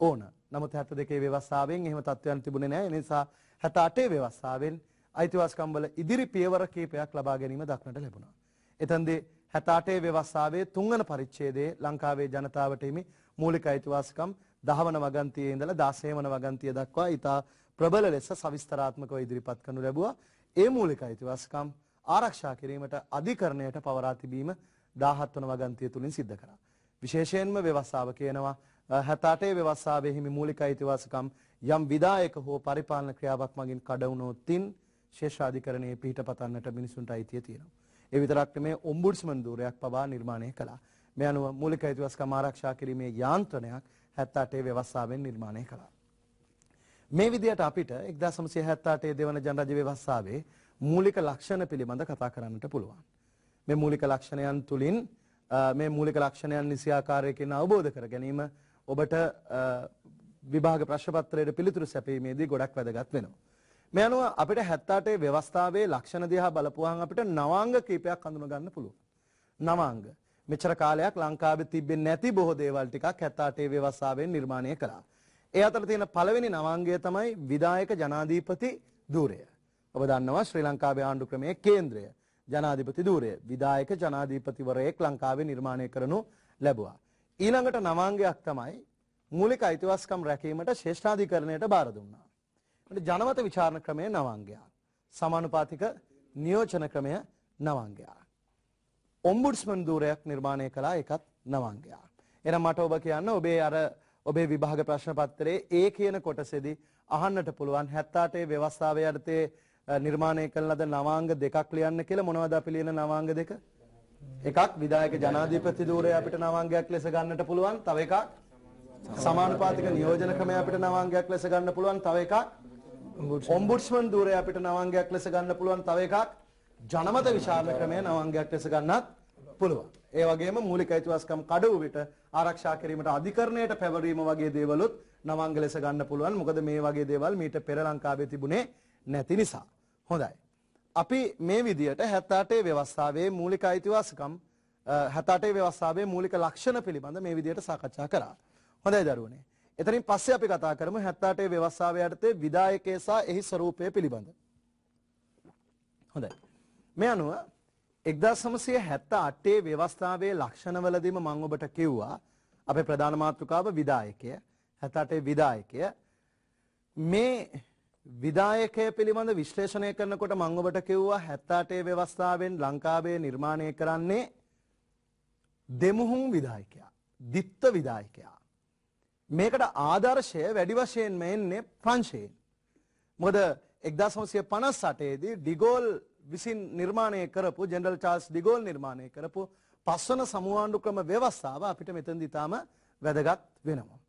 ඕන. නමුත් 72 ව්‍යවස්ථාවෙන් එහෙම තත්ත්වයන් තිබුණේ නැහැ. ඒ නිසා 68 ව්‍යවස්ථාවෙන් අයිතිවාසිකම් වල ඉදිරි පියවර කීපයක් ලබා ගැනීම දක්නට ලැබුණා. එතෙන්දී 68 ව්‍යවස්ථාවේ තුන්වන පරිච්ඡේදයේ ලංකාවේ ජනතාවට හිමි මූලික අයිතිවාසිකම් 10 වන වගන්තියේ ඉඳලා 16 වන වගන්තිය දක්වා ඊටා ප්‍රබල ලෙස සවිස්තරාත්මකව ඉදිරිපත් කරනු ලැබුවා. ඒ මූලික අයිතිවාසිකම් ආරක්ෂා කිරීමට අධිකරණයට පවරා තිබීම 17 වන වගන්තිය තුලින් සිද්ධ කරා. විශේෂයෙන්ම ව්‍යවස්ථාව කියනවා 78 ව්‍යවස්ථාවේ හිමි මූලික අයිතිවාසිකම් යම් විදායක හෝ පරිපාලන ක්‍රියාවක් මගින් කඩවුණොත්ින් ශේෂාධිකරණයේ පිහිටපතන්නට මිනිසුන්ට අයිතිය තියෙනවා. ඒ විතරක් නෙමේ ඔම්බුඩ්ස්මන් ධූරයක් පවා නිර්මාණය කළා. මේ අනුව මූලික අයිතිවාසිකම් ආරක්ෂා කිරීමේ යාන්ත්‍රණයක් 78 ව්‍යවස්ථාවෙන් නිර්මාණය කළා. මේ විදිහට අපිට 1978 දෙවන ජනරජ ව්‍යවස්ථාවේ මූලික ලක්ෂණ පිළිබඳ කතා කරන්නට පුළුවන්. මේ මූලික ලක්ෂණයන් තුලින් මේ මූලික ලක්ෂණයන් නිසියාකාරයකින් අවබෝධ කර ගැනීම ඔබට විභාග ප්‍රශ්නපත්‍රයේ පිළිතුරු සැපීමේදී ගොඩක් වැදගත් වෙනවා. මේ අනුව අපිට 78 ව්‍යවස්ථාවේ ලක්ෂණ දිහා බලපුවාම අපිට නවාංග කීපයක් හඳුනගන්න පුළුවන්. නවාංග. මෙච්චර කාලයක් ලංකාවේ තිබෙන්නේ නැති බොහෝ දේවල් ටිකක් 78 ව්‍යවස්ථාවෙන් නිර්මාණය කළා. ඒ අතර තියෙන පළවෙනි නවාංගය තමයි විදායක ජනාධිපති ධූරය. ඔබ දන්නවා ශ්‍රී ලංකාවේ ආණ්ඩු ක්‍රමයේ කේන්ද්‍රය. ජනාධිපති ධූරය විදායක ජනාධීපතිවරයෙක් ලංකාවේ නිර්මාණය කරනු ලැබවා. ඊළඟට නවාංගයක් තමයි මූලික අයිතිවස්කම් රැකීමට ශේෂ්ඨාධිකරණයට බාර දුන්නා. ජනමත විචාරණ ක්‍රමය නවාංගයා. සමානුපාතික නියෝජන ක්‍රමය නවාංගයා. ඔම්බුඩ්ස්මන් ධූරයක් නිර්මාණය කළා එකත් නවාංගයා. එන මට ඔබ කියන්න ඔබේ අර ඔබේ විභාග ප්‍රශ්න පත්තරේ ඒ කියන කොටසෙදි අහන්නට පුළුවන් 78 ව්‍යවස්ථාවේ යටතේ නිර්මාණය කළ ලද නවාංග දෙකක් ලියන්න කියලා මොනවද අපි ලියන නවාංග දෙක? එකක් විධායක ජනාධිපති ධූරය අපිට නවාංගයක් ලෙස ගන්නට පුළුවන්. තව එකක් සමානුපාතික නියෝජන ක්‍රමය අපිට නවාංගයක් ලෙස ගන්න පුළුවන්. තව එකක් ඔම්බුඩ්ස්මන් ධූරය අපිට නවාංගයක් ලෙස ගන්න පුළුවන්. තව එකක් ජනමත විචාරණ ක්‍රමය නවාංගයක් ලෙස ගන්නත් පුළුවන්. ඒ වගේම මූලික අයිතිවාසිකම් කඩවු විට ආරක්ෂා කිරීමට අධිකරණයට පැවරීම වගේ දේවලුත් නවාංග ලෙස ගන්න පුළුවන්. මොකද මේ වගේ දේවල් මීට පෙර ලංකාවේ තිබුණේ නැති නිසා. හොඳයි. අපි මේ විදියට 78 ව්‍යවස්ථාවේ මූලික අයිතිවාසිකම් 78 ව්‍යවස්ථාවේ මූලික ලක්ෂණ පිළිබඳ මේ විදියට සාකච්ඡා කරා. හොඳයි දරුවනේ. එතනින් පස්සේ අපි කතා කරමු 78 ව්‍යවස්ථාව යටතේ විදායකයේ සහ එහි ස්වરૂපය පිළිබඳ. හොඳයි. මේ අනුව 1978 ව්‍යවස්ථාවේ ලක්ෂණවලදීම මම ඔබට කිව්වා අපේ ප්‍රධාන මාතෘකාව විදායකය 78 විදායකය මේ විදායකය පිළිබඳ විශ්ලේෂණය කරනකොට මම ඔබට කිව්වා 78 ව්‍යවස්ථාවෙන් ලංකාවේ නිර්මාණය කරන්නේ දෙමුහුම් විදායකයා, දිත්ත විදායකයා. මේකට ආදර්ශය වැඩි වශයෙන්ම එන්නේ ප්‍රංශයෙන්. මොකද 1958 දී ඩිගෝල් විසින් නිර්මාණය කරපු ජෙනරල් චාල්ස් ඩිගෝල් නිර්මාණය කරපු පස්වන සමුආණ්ඩු ක්‍රම ව්‍යවස්ථාව අපිට මෙතනදි තාම වැදගත් වෙනවා.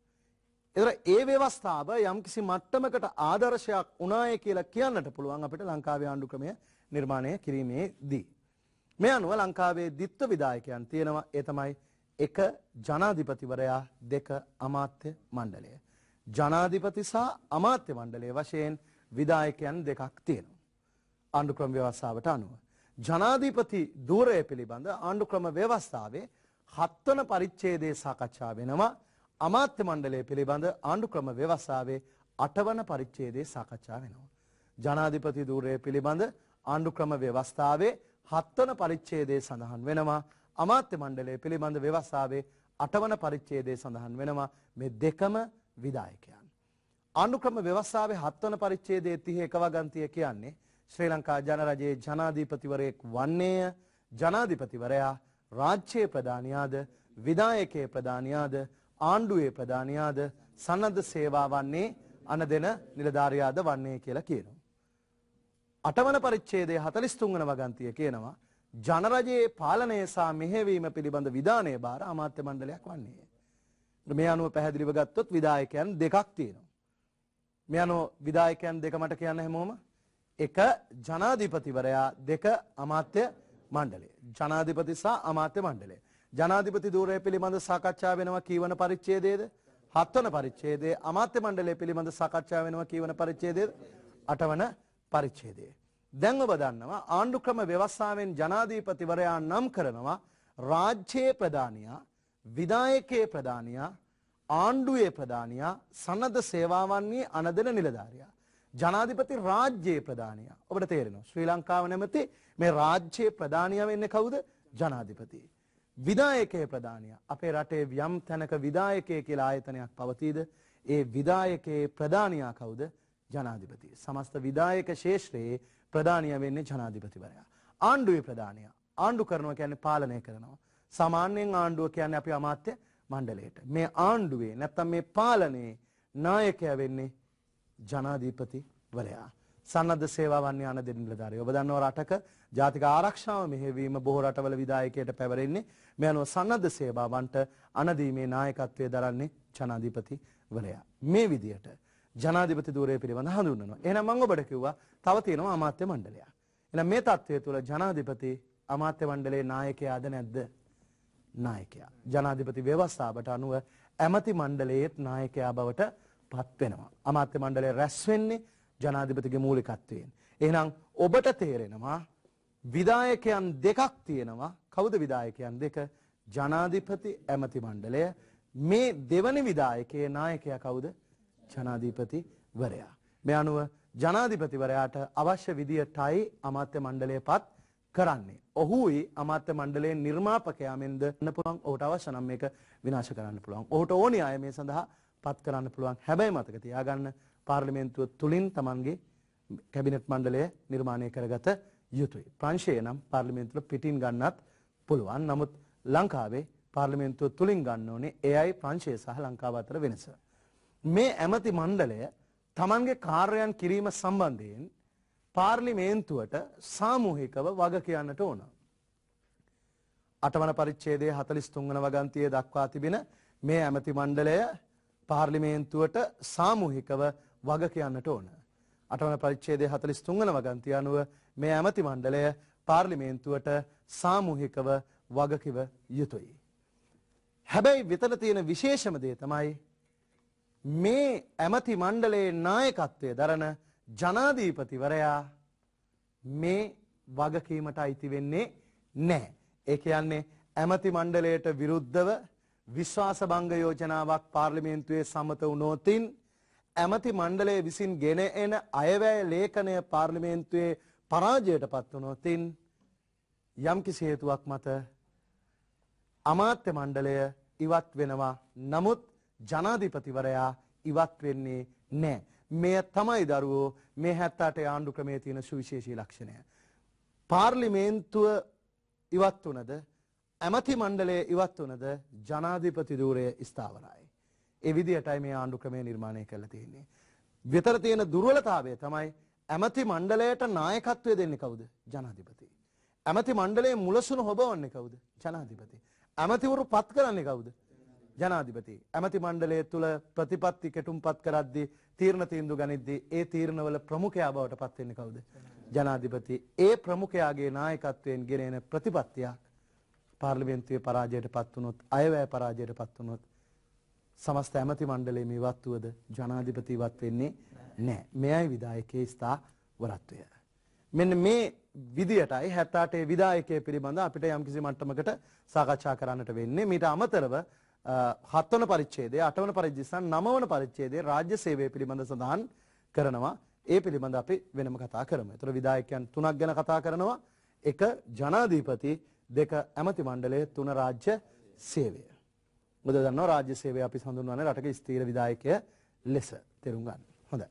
එතකොට ඒ ව්‍යවස්ථාව යම්කිසි මට්ටමකට ආදර්ශයක් වුණාය කියලා කියන්නට පුළුවන් අපිට ලංකාවේ ආණ්ඩු ක්‍රමය නිර්මාණය කිරීමේදී. මේ අනුව ලංකාවේ ditth විධායකයන් තියෙනවා ඒ තමයි එක ජනාධිපතිවරයා දෙක අමාත්‍ය මණ්ඩලය. ජනාධිපති සහ අමාත්‍ය මණ්ඩලය වශයෙන් විධායකයන් දෙකක් තියෙනවා. ආණ්ඩු ක්‍රම ව්‍යවස්ථාවට අනුව. ජනාධිපති ධූරය පිළිබඳ ආණ්ඩු ක්‍රම ව්‍යවස්ථාවේ හත්වන පරිච්ඡේදයේ සාකච්ඡා වෙනවා. අමාත්‍ය මණ්ඩලය පිළිබඳ ආණ්ඩු ක්‍රම ව්‍යවස්ථාවේ අටවන පරිච්ඡේදයේ සාකච්ඡා වෙනවා. ජනාධිපති ධූරය පිළිබඳ ආණ්ඩු ක්‍රම ව්‍යවස්ථාවේ හත්වන පරිච්ඡේදයේ සඳහන් වෙනවා. අමාත්‍ය මණ්ඩලය පිළිබඳ ව්‍යවස්ථාවේ අටවන පරිච්ඡේදයේ සඳහන් වෙනවා. මේ දෙකම විධායකයන්. ආණ්ඩු ක්‍රම ව්‍යවස්ථාවේ හත්වන පරිච්ඡේදයේ 31 වගන්තිය කියන්නේ ශ්‍රී ලංකා ජනරජයේ ජනාධිපතිවරයෙක් වන්නේය. ජනාධිපතිවරයා රාජ්‍යයේ ප්‍රධානියාද විධායකයේ ප්‍රධානියාද ආණ්ඩුවේ ප්‍රධානයාද සන්නද්ධ සේවා වන්නේ අන දෙන නිලධාරයාද වන්නේ කියලා කියනවා. අටවන පරිච්ඡේදයේ 43 වන වගන්තිය කියනවා ජනරජයේ පාලනය සහ මෙහෙවීම පිළිබඳ විධානය බාර අමාත්‍ය මණ්ඩලයක් වන්නේ. මේ අනුව පැහැදිලිව ගත්තොත් විධායකයන් දෙකක් තියෙනවා. මේ අනුව විධායකයන් දෙක මට කියන්න හැමෝම එක ජනාධිපතිවරයා දෙක අමාත්‍ය මණ්ඩලය. ජනාධිපති සහ අමාත්‍ය මණ්ඩලය. ජනාධිපති ධූරය පිළිබඳ සාකච්ඡා වෙනවා කීවන පරිච්ඡේදයේද? හත්වන පරිච්ඡේදයේ අමාත්‍ය මණ්ඩලය පිළිබඳ සාකච්ඡා වෙනවා කීවන පරිච්ඡේදයේද? අටවන පරිච්ඡේදයේ. දැන් ඔබ දන්නවා ආණ්ඩු ක්‍රම ව්‍යවස්ථාවෙන් ජනාධිපතිවරයා නම් කරනවා රාජ්‍යයේ ප්‍රධානියා, විධායකයේ ප්‍රධානියා, ආණ්ඩුවේ ප්‍රධානියා, සන්නද්ධ සේවාවන්ගේ අනදෙන නිලධාරියා. ජනාධිපති රාජ්‍යයේ ප්‍රධානියා. ඔබට තේරෙනවා ශ්‍රී ලංකාව නැමැති මේ රාජ්‍යයේ ප්‍රධානියා වෙන්නේ කවුද? ජනාධිපති. විදායකයේ ප්‍රධානය අපේ රටේ යම් තැනක විදායකය කියලා ආයතනයක් පවතීද ඒ විදායකයේ ප්‍රධානියා කවුද ජනාධිපති සමස්ත විදායක ශේෂ්ත්‍රයේ ප්‍රධානිය වෙන්නේ ජනාධිපතිවරයා ආණ්ඩුවේ ප්‍රධානියා ආණ්ඩු කරනවා කියන්නේ පාලනය කරනවා සාමාන්‍යයෙන් ආණ්ඩුව කියන්නේ අපි අමාත්‍ය මණ්ඩලයට මේ ආණ්ඩුවේ නැත්තම් මේ පාලනයේ නායකයා වෙන්නේ ජනාධිපතිවරයා සන්නද්ධ සේවාවන් යන දෙනිලධාරී. ඔබ දන්නවා රටක ජාතික ආරක්ෂාව මෙහෙවීම බොහෝ රටවල විධායකයට පැවරෙන්නේ මේ අනුව සන්නද්ධ සේවාවන්ට අනදීමේ නායකත්වය දරන්නේ ජනාධිපති වලයා. මේ විදිහට ජනාධිපති ධූරය පිළිබඳ හඳුන්වනවා. එහෙනම් මම ඔබට කිව්වා තව තියෙනවා අමාත්‍ය මණ්ඩලයක්. එහෙනම් මේ තත්ත්වය තුළ ජනාධිපති අමාත්‍ය මණ්ඩලයේ නායකයාද නැද්ද? නායකයා. ජනාධිපති ව්‍යවස්ථාවට අනුව ඇමති මණ්ඩලයේත් නායකයා බවට පත් වෙනවා. අමාත්‍ය මණ්ඩලය රැස් වෙන්නේ ජනාධිපතිගේ මූලිකත්වයෙන්. එහෙනම් ඔබට තේරෙනවා විදායකයන් දෙකක් තියෙනවා කවුද විදායකයන් දෙක ජනාධිපති ඇමති මණ්ඩලය මේ දෙවනි විදායකයේ නායකයා කවුද ජනාධීපති වරයා. මේ අනුව ජනාධිපතිවරයාට අවශ්‍ය විදියටයි අමාත්‍ය මණ්ඩලය පත් කරන්නේ. ඔහුයි අමාත්‍ය මණ්ඩලයේ නිර්මාපකයාමෙන්ද න්න පුළුවන් ඔහුට අවශ්‍ය නම් මේක විනාශ කරන්න පුළුවන්. ඔහුට ඕනි අය මේ සඳහා පත් කරන්න පුළුවන්. හැබැයි මතක තියාගන්න පාර්ලිමේන්තුව තුළින් තමන්ගේ කැබිනට් මණ්ඩලය නිර්මාණය කරගත යුතුයි. ප්‍රංශය නම් පාර්ලිමේන්තුව පිටින් ගන්නත් පුළුවන්. නමුත් ලංකාවේ පාර්ලිමේන්තුව තුළින් ගන්න ඕනේ එයයි ප්‍රංශය සහ ලංකාව අතර වෙනස. මේ ඇමති මණ්ඩලය තමන්ගේ කාර්යයන් කිරීම සම්බන්ධයෙන් පාර්ලිමේන්තුවට සාමූහිකව වග කියන්නට ඕන. අටවන පරිච්ඡේදයේ 43 වන වගන්තියේ දක්වා තිබෙන මේ ඇමති මණ්ඩලය පාර්ලිමේන්තුවට සාමූහිකව වග කියන්නට ඕන. අටවන පරිච්ඡේදය 43 වන වගන්තිය අනුව මේ ඇමති මණ්ඩලය පාර්ලිමේන්තුවට සාමූහිකව වගකිව යුතුයි. හැබැයි විතන තියෙන විශේෂම දේ තමයි මේ ඇමති මණ්ඩලයේ නායකත්වය දරන ජනාධීපතිවරයා මේ වගකීමට අයිති වෙන්නේ නැහැ. ඒ කියන්නේ ඇමති මණ්ඩලයට විරුද්ධව විශ්වාස භංග යෝජනාවක් පාර්ලිමේන්තුවේ සම්මත වුණොතින් ඇමති මණ්ඩලය විසින් ගෙන එන අයවැය ලේඛනය පාර්ලිමේන්තුවේ පරාජයට පත් වුණොතින් යම්කිසි හේතුවක් මත අමාත්‍ය මණ්ඩලය ඉවත් වෙනවා නමුත් ජනාධිපතිවරයා ඉවත් වෙන්නේ නෑ. මෙය තමයි දරුවෝ මේ හැත්තාට ආණ්ඩු ක්‍රමේ තියෙන සුවිශේෂී ලක්ෂණය. පාර්ලිමේන්තුව ඉවත් වනද ඇමති මණ්ඩලය ඉවත් වනද ජනාධිපති දූරය ස්ථාවරයි. ඒ විදිහටයි මේ ආණ්ඩු ක්‍රමය නිර්මාණය කරලා තියෙන්නේ. විතර තියෙන දුර්වලතාවය තමයි ඇමති මණ්ඩලයට නායකත්වය දෙන්නේ කවුද? ජනාධිපති. ඇමති මණ්ඩලයේ මුලසුන හොබවන්නේ කවුද? ජනාධිපති. ඇමතිවරු පත් කරන්නේ කවුද? ජනාධිපති. ඇමති මණ්ඩලය තුල ප්‍රතිපත්ති කෙටුම්පත් කරද්දී තීරණ තීන්දුව ගනිද්දී ඒ තීරණවල ප්‍රමුඛයා බවට පත් වෙන්නේ කවුද? ජනාධිපති. ඒ ප්‍රමුඛයාගේ නායකත්වයෙන් ගෙනෙන ප්‍රතිපත්තියක් පාර්ලිමේන්තුවේ පරාජයට පත් වුණොත් අයවැය පරාජයට පත් වුණොත් සමස්ත ඇමති මණ්ඩලයේ මේ වත්තුවද ජනාධිපතිවත් වෙන්නේ නැහැ. මෙයයි විධායකයේ ස්ථාවරත්වය. මෙන්න මේ විදියටයි 78 විධායකයේ පිළිබඳ අපිට යම්කිසි මට්ටමකට සාකච්ඡා කරන්නට වෙන්නේ. මීට අමතරව හත්වන පරිච්ඡේදය, අටවන පරිච්ඡේදය සහ නවවන පරිච්ඡේදයේ රාජ්‍ය සේවය පිළිබඳ සඳහන් කරනවා. ඒ පිළිබඳ අපි වෙනම කතා කරමු. ඒතර විධායකයන් තුනක් ගැන කතා කරනවා. එක ජනාධිපති, දෙක ඇමති මණ්ඩලය, තුන රාජ්‍ය සේවය. මොකද දන්නවා රාජ්‍ය සේවය අපි හඳුන්වන්නේ රටක ස්ථීර විධායකය ලෙස තේරුම් ගන්න. හොඳයි.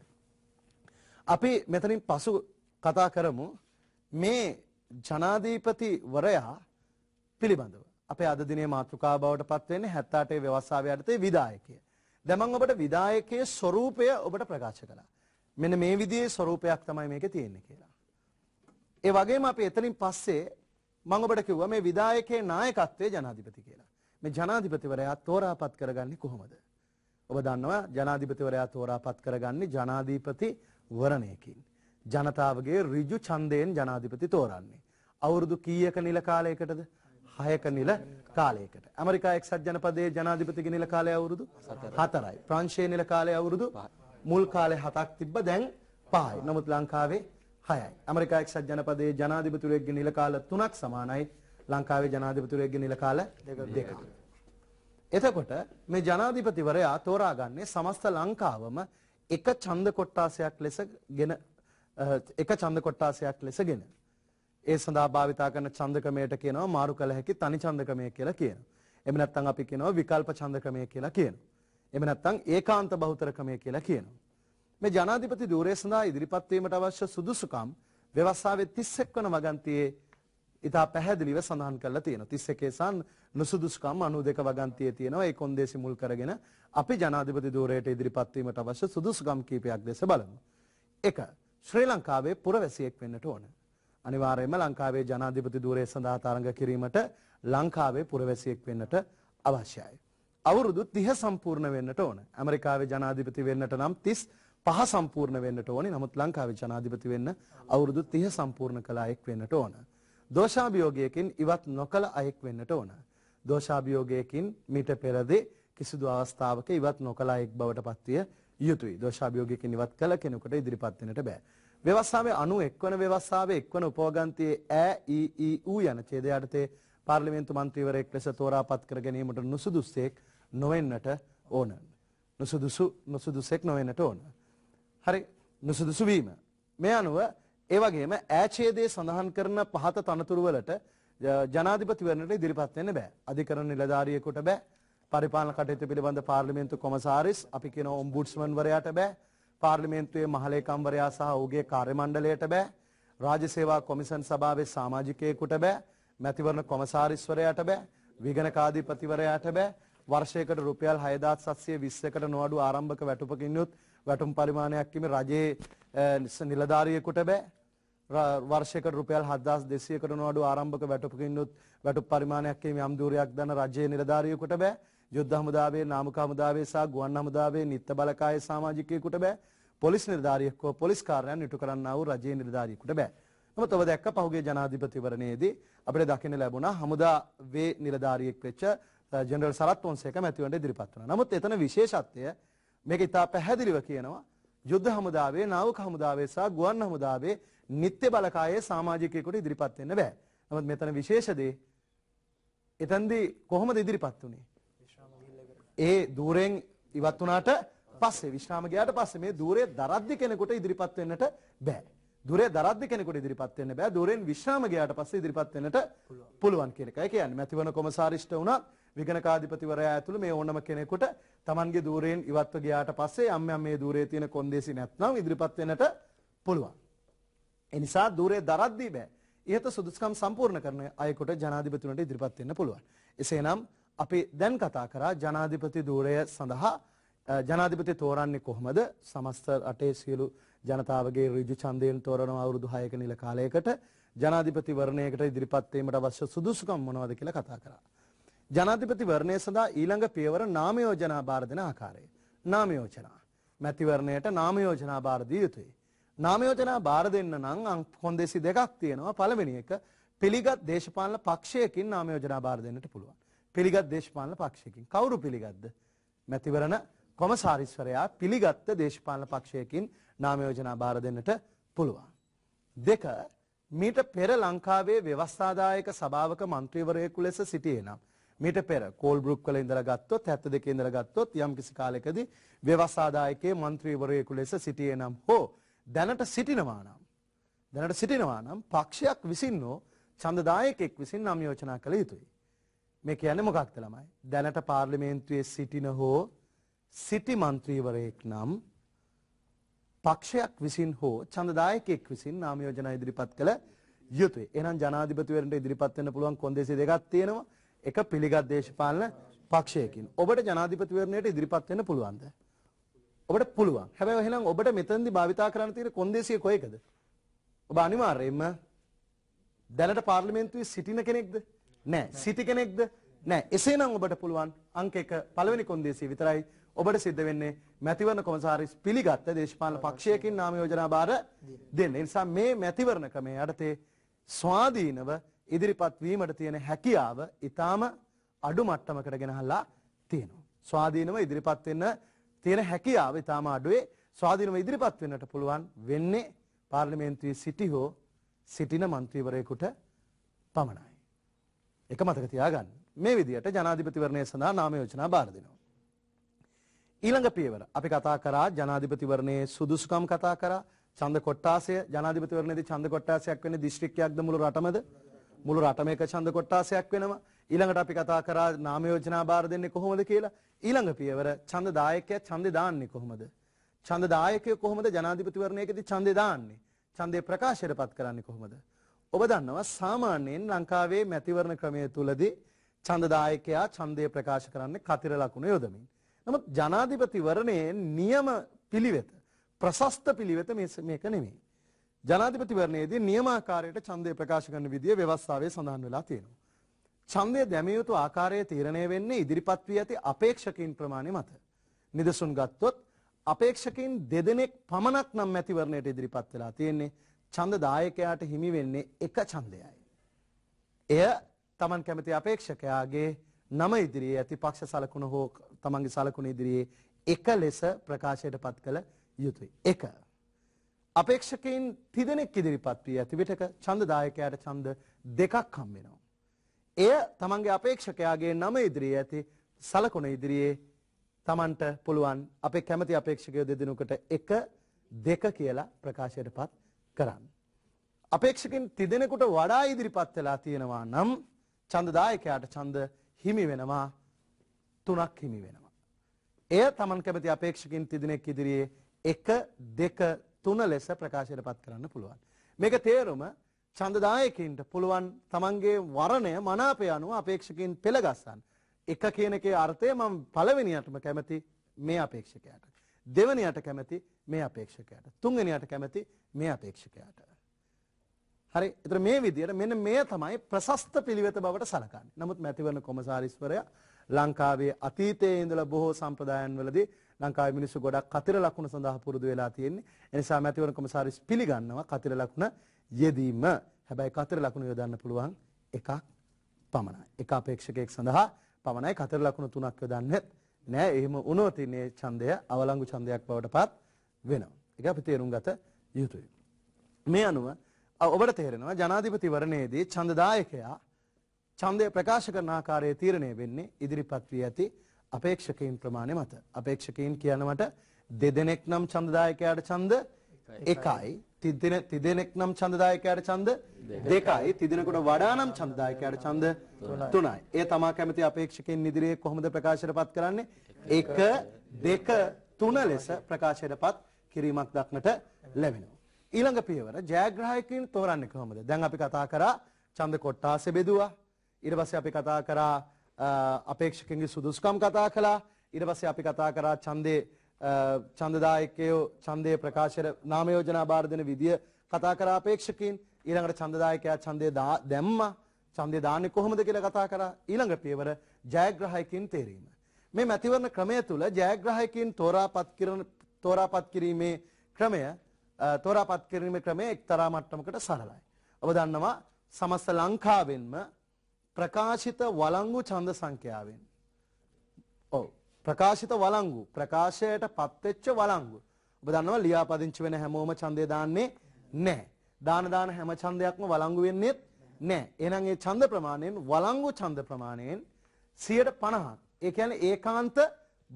අපි මෙතනින් පසු කතා කරමු මේ ජනාධිපතිවරයා පිළිබඳව. අපේ අද දිනේ මාතෘකාව බවට පත් වෙන්නේ 78 ව්‍යවස්ථාව යටතේ විධායකය. දැන් මම ඔබට විධායකයේ ස්වરૂපය ඔබට ප්‍රකාශ කළා. මෙන්න මේ විදිහේ ස්වરૂපයක් තමයි මේකේ තියෙන්නේ කියලා. ඒ වගේම අපි එතනින් පස්සේ මම ඔබට කිව්වා මේ විධායකයේ නායකත්වය ජනාධිපති කියලා. මේ ජනාධිපතිවරයා තෝරාපත් කරගන්නේ කොහොමද? ඔබ දන්නවා ජනාධිපතිවරයා තෝරාපත් කරගන්නේ ජනාධිපති වරණයකින්. ජනතාවගේ ඍජු ඡන්දයෙන් ජනාධිපති තෝරන්නේ. අවුරුදු කීයක නිල කාලයකටද? 6ක නිල කාලයකට. ඇමරිකා එක්සත් ජනපදයේ ජනාධිපතිගේ නිල කාලය අවුරුදු 4යි. ප්‍රංශයේ නිල කාලය අවුරුදු මුල් කාලේ 7ක් තිබ්බ දැන් 5යි. නමුත් ලංකාවේ 6යි. ඇමරිකා එක්සත් ජනපදයේ ජනාධිපතිවරයෙක්ගේ නිල කාල 3ක් සමානයි. ලංකාවේ ජනාධිපතිවරයෙක්ගේ නිලකාල දෙකක්. එතකොට මේ ජනාධිපතිවරයා තෝරාගන්නේ සමස්ත ලංකාවම එක ඡන්ද කොට්ටාසයක් ලෙසගෙන එක ඡන්ද කොට්ටාසයක් ලෙසගෙන ඒ සඳහා භාවිතා කරන ඡන්ද ක්‍රමයට කියනවා මාරු කළ හැකි තනි ඡන්ද ක්‍රමය කියලා කියනවා. එහෙම නැත්නම් අපි කියනවා විකල්ප ඡන්ද ක්‍රමය කියලා කියනවා. එහෙම නැත්නම් ඒකාන්ත බහුතර ක්‍රමය කියලා කියනවා. මේ ජනාධිපති ධූරය සඳහා ඉදිරිපත් වීමට අවශ්‍ය සුදුසුකම් ව්‍යවස්ථාවේ 31 වන වගන්තියේ ඉතා පැහැදිලිව සඳහන් කරලා තියෙනවා. 31 සන් නුසුදුසුකම් 92 වගන්තියේ තියෙනවා. ඒ කොන්දේසි මුල් කරගෙන අපි ජනාධිපති ධූරයට ඉදිරිපත් වීමට අවශ්‍ය සුදුසුකම් කීපයක් දැස බලමු. 1. ශ්‍රී ලංකාවේ පුරවැසියෙක් වෙන්නට ඕන. අනිවාර්යයෙන්ම ලංකාවේ ජනාධිපති ධූරය සඳහා තරඟ කිරීමට ලංකාවේ පුරවැසියෙක් වෙන්නට අවශ්‍යයි. අවුරුදු 30 සම්පූර්ණ වෙන්නට ඕන. ඇමරිකාවේ ජනාධිපති වෙන්නට නම් 35 සම්පූර්ණ වෙන්නට ඕනේ. නමුත් ලංකාවේ ජනාධිපති වෙන්න අවුරුදු 30 සම්පූර්ණ කළා එක් වෙන්නට ඕනේ. දෝෂාභියෝගයකින් ඉවත් නොකළ අයෙක් වෙන්නට ඕන. දෝෂාභියෝගයකින් මීට පෙරදී කිසිදු අවස්ථාවක ඉවත් නොකළ අයෙක් බවට පත්විය යුතුයි. දෝෂාභියෝගයකින් ඉවත් කළ කෙනෙකුට ඉදිරිපත් වෙන්නට බෑ. ව්‍යවස්ථාවේ 91 වන ව්‍යවස්ථාවේ 1 වන උපවගන්තියේ ඈ ඊ ඊ ඌ යන ඡේදය යටතේ පාර්ලිමේන්තු මන්ත්‍රීවරයෙක් ලෙස තෝරාපත් කර ගැනීමට නුසුදුසුෙක් නොවෙන්නට ඕන. නුසුදුසු නුසුදුසෙක් නොවෙන්නට ඕන. හරි නුසුදුසු වීම. මේ අනුව ඒ වගේම ඈඡේදයේ සඳහන් කරන පහත තනතුරු වලට ජනාධිපතිවරණයට ඉදිරිපත් වෙන්න බෑ. අධිකරණ නිලධාරියෙකුට බෑ. පරිපාලන කටයුතු පිළිබඳ පාර්ලිමේන්තු කොමසාරිස් අපි කියන ඔම්බුඩ්ස්මන් වරයාට බෑ. පාර්ලිමේන්තුවේ මහලේකම්වරයා සහ ඔහුගේ කාර්යමණ්ඩලයට බෑ. රාජ්‍ය සේවා කොමිෂන් සභාවේ සමාජිකයෙකුට බෑ. මැතිවරණ කොමසාරිස්වරයාට බෑ. විගණකාධිපතිවරයාට බෑ. වර්ෂයකට රුපියල් 6720කට නොඅඩු ආරම්භක වැටුපකින් යුත් වැටුම් පරිමාණයක් කිමි රජයේ නිලධාරියෙකුට බෑ. වර්ෂයකට රුපියල් 7200කට නොඅඩු ආරම්භක වැටුපකිනුත් වැටුප් පරිමාණයක් කීම යම් දූරයක් දන රජයේ නිලධාරියෙකුට බෑ යුද්ධ හමුදාවේ නාමක හමුදාවේ සහ ගුවන් හමුදාවේ නිත්‍ය බලකායේ සමාජිකයෙකුට බෑ පොලිස් නිලධාරියෙක් හෝ පොලිස් කාර්යයන් ඉටු කරන්නා වූ රජයේ නිලධාරියෙකුට බෑ නමුත් ඔබ දැක්ක පහුගිය ජනාධිපතිවරණයේදී අපිට දකින්න ලැබුණා හමුදාවේ නිලධාරියෙක් වෙච්ච ජෙනරල් සරත් පොන්සේක මැතිවරණයට ඉදිරිපත් වුණා. නමුත් එතන විශේෂත්වය මේක ඉතා පැහැදිලිව කියනවා යුද්ධ හමුදාවේ නාවික හමුදාවේ සහ ගුවන් හමුදාවේ නිත්‍ය බලකායේ සමාජිකයෙකුට ඉදිරිපත් වෙන්න බෑ. නමුත් මෙතන විශේෂ දේ එතෙන්දී කොහොමද ඉදිරිපත් උනේ? ඒ দূරෙන් ඉවත් වුණාට පස්සේ විශ්‍රාම ගියාට පස්සේ මේ দূරේ දරද්දි කෙනෙකුට ඉදිරිපත් වෙන්නට බෑ. দূරේ දරද්දි කෙනෙකුට ඉදිරිපත් වෙන්න බෑ. দূරෙන් විශ්‍රාම ගියාට පස්සේ ඉදිරිපත් වෙන්නට පුළුවන් කියන එකයි කියන්නේ. මැතිවන කොමසාරිෂ්ඨ වුණා විගණකාධිපතිවරයා ඇතුළු මේ ඕනම කෙනෙකුට Tamanගේ দূරෙන් ඉවත්ව ගියාට පස්සේ අම්මයා මේ দূරේ තියෙන කොන්දේසි නැත්නම් ඉදිරිපත් වෙන්නට පුළුවන්. එනිසා দূරේ දරද්දී බෑ. ඉහත සුදුසුකම් සම්පූර්ණ කරන අයෙකුට ජනාධිපතිවරට ඉදිරිපත් වෙන්න පුළුවන්. එසේනම් අපි දැන් කතා කරා ජනාධිපති ධූරය සඳහා ජනාධිපති තෝරන්නේ කොහොමද? සමස්ත රටේ සියලු ජනතාවගේ ඍජු ඡන්දයෙන් තෝරනවා අවුරුදු 6ක නිල කාලයකට ජනාධිපතිවරණයකට ඉදිරිපත් වීමට අවශ්‍ය සුදුසුකම් මොනවද කියලා කතා කරා. ජනාධිපතිවරණය සඳහා ඊළඟ පියවර නාම යෝජනා බාර දෙන ආකාරය. නාම යෝජනා. මැතිවරණයට නාම යෝජනා බාර දිය යුතුයි. නාමයෝජනා බාර දෙන්න නම් කොන්දෙසි දෙකක් තියෙනවා පළවෙනි එක පිළිගත් දේශපාලන පක්ෂයකින් නාමයෝජනා බාර දෙන්නට පුළුවන්. පිළිගත් දේශපාලන පක්ෂයකින් කවුරු පිළිගත්ද? මැතිවරණ කොමසාරිස්වරයා පිළිගත්ත දේශපාලන පක්ෂයකින් නාමයෝජනා බාර දෙන්නට පුළුවන්. දෙක මීට පෙර ලංකාවේ ව්‍යවස්ථාදායක සභාවක මන්ත්‍රීවරයෙකු ලෙස සිටියේ නම් මීට පෙර කෝල්බ්‍රුක් වල ඉඳලා ගත්තොත් 72 ඉඳලා ගත්තොත් යම්කිසි කාලයකදී ව්‍යවස්ථාදායකයේ මන්ත්‍රීවරයෙකු ලෙස සිටියේ නම් හෝ දැනට සිටිනවා නම් දැනට සිටිනවා නම් පක්ෂයක් විසින්නෝ චන්දදායකෙක් විසින් නම් යෝජනා කළ යුතුයි. මේ කියන්නේ මොකක්ද ළමයි? දැනට පාර්ලිමේන්තුවේ සිටින හෝ සිටි මන්ත්‍රීවරයෙක් නම් පක්ෂයක් විසින් හෝ චන්දදායකෙක් විසින් නම් යෝජනා ඉදිරිපත් කළ යුතුයි. එහෙනම් ජනාධිපතිවරන්ට ඉදිරිපත් වෙන්න පුළුවන් කොන්දේසි දෙකක් තියෙනවා. එක පිළිගත් දේශපාලන පක්ෂයකින්. ඔබට ජනාධිපතිවරණයට ඉදිරිපත් වෙන්න පුළුවන්ද? ඔබට පුළුවන්. හැබැයි එහෙනම් ඔබට මෙතනදී භාවිතා කරන්න තියෙන කොන්දේසිය කොයකද? ඔබ අනිවාර්යයෙන්ම දැනට පාර්ලිමේන්තුවේ සිටින කෙනෙක්ද? නෑ. සිටි කෙනෙක්ද? නෑ. එසේනම් ඔබට පුළුවන් අංක 1 පළවෙනි කොන්දේසිය විතරයි ඔබට සිද්ධ වෙන්නේ මැතිවරණ කොමසාරිස් පිළිගත් දේශපාලන පක්ෂයකින් නාම යෝජනා බාර දෙන්න. ඒ නිසා මේ මැතිවරණ ක්‍රමයේ යටතේ ස්වාධීනව ඉදිරිපත් වීමට තියෙන හැකියාව ඊටාම අඩු මට්ටමකට ගෙනහලා තියෙනවා. ස්වාධීනව ඉදිරිපත් වෙන්න තියෙන හැකියාව ඉතාම අඩුවේ ස්වාධීනව ඉදිරිපත් වෙන්නට පුළුවන් වෙන්නේ පාර්ලිමේන්තුවේ සිටි හෝ සිටින මන්ත්‍රීවරයෙකුට පමණයි. එක මතක තියාගන්න. මේ විදිහට ජනාධිපතිවරණය සඳහා නාම යෝජනා බාර දෙනවා. ඊළඟ පියවර අපි කතා කරා ජනාධිපතිවරණයේ සුදුසුකම් කතා කරා ඡන්ද කොට්ටාසය ජනාධිපතිවරණයේදී ඡන්ද කොට්ටාසයක් වෙන්නේ දිස්ත්‍රික්කයක්ද මුළු රටමද මුළු රටම එක ඡන්ද කොට්ටාසයක් වෙනවා ඊළඟට අපි කතා කරා නාම යෝජනා බාර දෙන්නේ කොහොමද කියලා ඊළඟ පියවර ඡන්ද දායකයා ඡන්දේ දාන්නේ කොහොමද? ඡන්ද දායකය කොහොමද ජනාධිපතිවරණයකදී ඡන්දේ දාන්නේ? ඡන්දේ ප්‍රකාශයටපත් කරන්නේ කොහොමද? ඔබ දන්නවා සාමාන්‍යයෙන් ලංකාවේ මැතිවරණ ක්‍රමය තුලදී ඡන්ද දායකයා ඡන්දය ප්‍රකාශ කරන්නේ කතිර ලකුණ යොදමින්. නමුත් ජනාධිපතිවරණයේ නියම පිළිවෙත ප්‍රශස්ත පිළිවෙත මේක නෙමෙයි. ජනාධිපතිවරණයේදී නියමාකාරයට ඡන්දය ප්‍රකාශ කරන විදිය ව්‍යවස්ථාවේ සඳහන් වෙලා තියෙනවා. ඡන්දය දැමිය යුතු ආකාරය තීරණය වෙන්නේ ඉදිරිපත් වී ඇති අපේක්ෂකයින් ප්‍රමාණය මත. නිදසුන් ගත්තොත් අපේක්ෂකයින් දෙදෙනෙක් පමණක් නම් මැතිවරණයට ඉදිරිපත් වෙලා තියෙන්නේ ඡන්ද දායකයාට හිමි වෙන්නේ එක ඡන්දයයි. එය Taman කැමති අපේක්ෂකයාගේ නම ඉදිරියේ ඇති පක්ෂ සලකුණ හෝ Tamanගේ සලකුණ ඉදිරියේ එක ලෙස ප්‍රකාශයට පත් කළ යුතුයි. එක අපේක්ෂකයින් තිදෙනෙක් ඉදිරිපත් වී ඇති විටක ඡන්ද දායකයාට ඡන්ද දෙකක් හම්බ වෙනවා. එය තමන්ගේ අපේක්ෂකයාගේ නම ඉදිරියේ ඇති සලකුණ ඉදිරියේ තමන්ට පුළුවන් අපේ කැමති අපේක්ෂකයෝ දෙදෙනෙකුට එක දෙක කියලා ප්‍රකාශයටපත් කරන්න. අපේක්ෂකින් තිදෙනෙකුට වඩා ඉදිරිපත් වෙලා තියෙනවා නම් ඡන්දදායකයාට ඡන්ද හිමි වෙනවා තුනක් හිමි වෙනවා. එය තමන් කැමති අපේක්ෂකින් තිදෙනෙක් ඉදිරියේ එක දෙක තුන ලෙස ප්‍රකාශයටපත් කරන්න පුළුවන්. මේක තේරුම චන්දදායකින්ට පුළුවන් තමන්ගේ වරණය මනාපය අනුව අපේක්ෂකින් පෙළගස්සන්න. එක කියනකේ අර්ථය මම පළවෙනියටම කැමති මේ අපේක්ෂකයට. දෙවනියට කැමති මේ අපේක්ෂකයට. තුන්ගනියට කැමති මේ අපේක්ෂකයට. හරි එතර මේ විදියට මෙන්න මේ තමයි ප්‍රශස්ත පිළිවෙත බවට සලකන්න. නමුත් මැතිවරණ කොමසාරිස්වරය ලංකාවේ අතීතයේ ඉඳලා බොහෝ සම්ප්‍රදායන්වලදී ලංකාවේ මිනිස්සු ගොඩක් කතර ලකුණු සඳහා පුරුදු වෙලා තියෙන්නේ. එනිසා මැතිවරණ කොමසාරිස් පිළිගන්නවා කතර ලකුණ යෙදීම හැබැයි කතර ලකුණු යොදන්න පුළුවන් එකක් පමණයි. එක අපේක්ෂකයෙක් සඳහා පමණයි කතර ලකුණු තුනක් යොදන්නේ නෑ. එහෙම වුණොත් ඉන්නේ ඡන්දය අවලංගු ඡන්දයක් බවට පත් වෙනවා. ඒක අපි තේරුම් ගත යුතුයි. මේ අනුව ඔබට තේරෙනවා ජනාධිපතිවරණයේදී ඡන්දදායකයා ඡන්දය ප්‍රකාශ කරන ආකාරයේ තීරණය වෙන්නේ ඉදිරිපත් වී ඇති අපේක්ෂකයින් ප්‍රමාණය මත. අපේක්ෂකයින් කියනවට දෙදෙනෙක් නම් ඡන්දදායකයාට ඡන්ද එකයි තිදෙන තිදෙනෙක් නම් ඡන්දදායකයාට ඡන්ද දෙකයි තිදෙනෙකුට වඩා නම් ඡන්දදායකයාට ඡන්ද තුනයි. ඒ තමා කැමති අපේක්ෂකයන් ඉදිරියේ කොහොමද ප්‍රකාශයටපත් කරන්නේ? 1 2 3 ලෙස ප්‍රකාශයටපත් කිරීමක් දක්නට ලැබෙනවා. ඊළඟ පියවර ජයග්‍රාහකයන් තෝරන්නේ කොහොමද? දැන් අපි කතා කරා ඡන්ද කොට්ටාසෙ බෙදුවා. ඊට පස්සේ අපි කතා කරා අපේක්ෂකයන්ගේ සුදුසුකම් කතා කළා. ඊට පස්සේ අපි කතා කරා ඡන්දේ ඡන්දදායකයෝ ඡන්දයේ ප්‍රකාශන නාම යෝජනා බාර දෙන විදිය කතා කරා අපේක්ෂකයින් ඊළඟට ඡන්දදායකයා ඡන්දය දැම්මා ඡන්දය දාන්නේ කොහොමද කියලා කතා කරා ඊළඟ පියවර ජයග්‍රහයකින් තේරීම මේ මැතිවරණ ක්‍රමය තුල ජයග්‍රහයකින් තෝරාපත් කිරීම තෝරාපත් කිරීමේ ක්‍රමය තෝරාපත් කිරීමේ ක්‍රමය එක්තරා මට්ටමකට සරලයි ඔබ දන්නවා සමස්ත ලංකාවෙන්ම ප්‍රකාශිත වලංගු ඡන්ද සංඛ්‍යාවෙන් ඔව් ප්‍රකාශිත වළංගු ප්‍රකාශයට පත්වෙච්ච වළංගු ඔබ දන්නවා ලියාපදිංචි වෙන හැමෝම ඡන්දය දාන්නේ නැහැ දාන දාන හැම ඡන්දයක්ම වළංගු වෙන්නේත් නැහැ එහෙනම් ඒ ඡන්ද ප්‍රමාණයෙන් වළංගු ඡන්ද ප්‍රමාණයෙන් 150ක් ඒ කියන්නේ ඒකාන්ත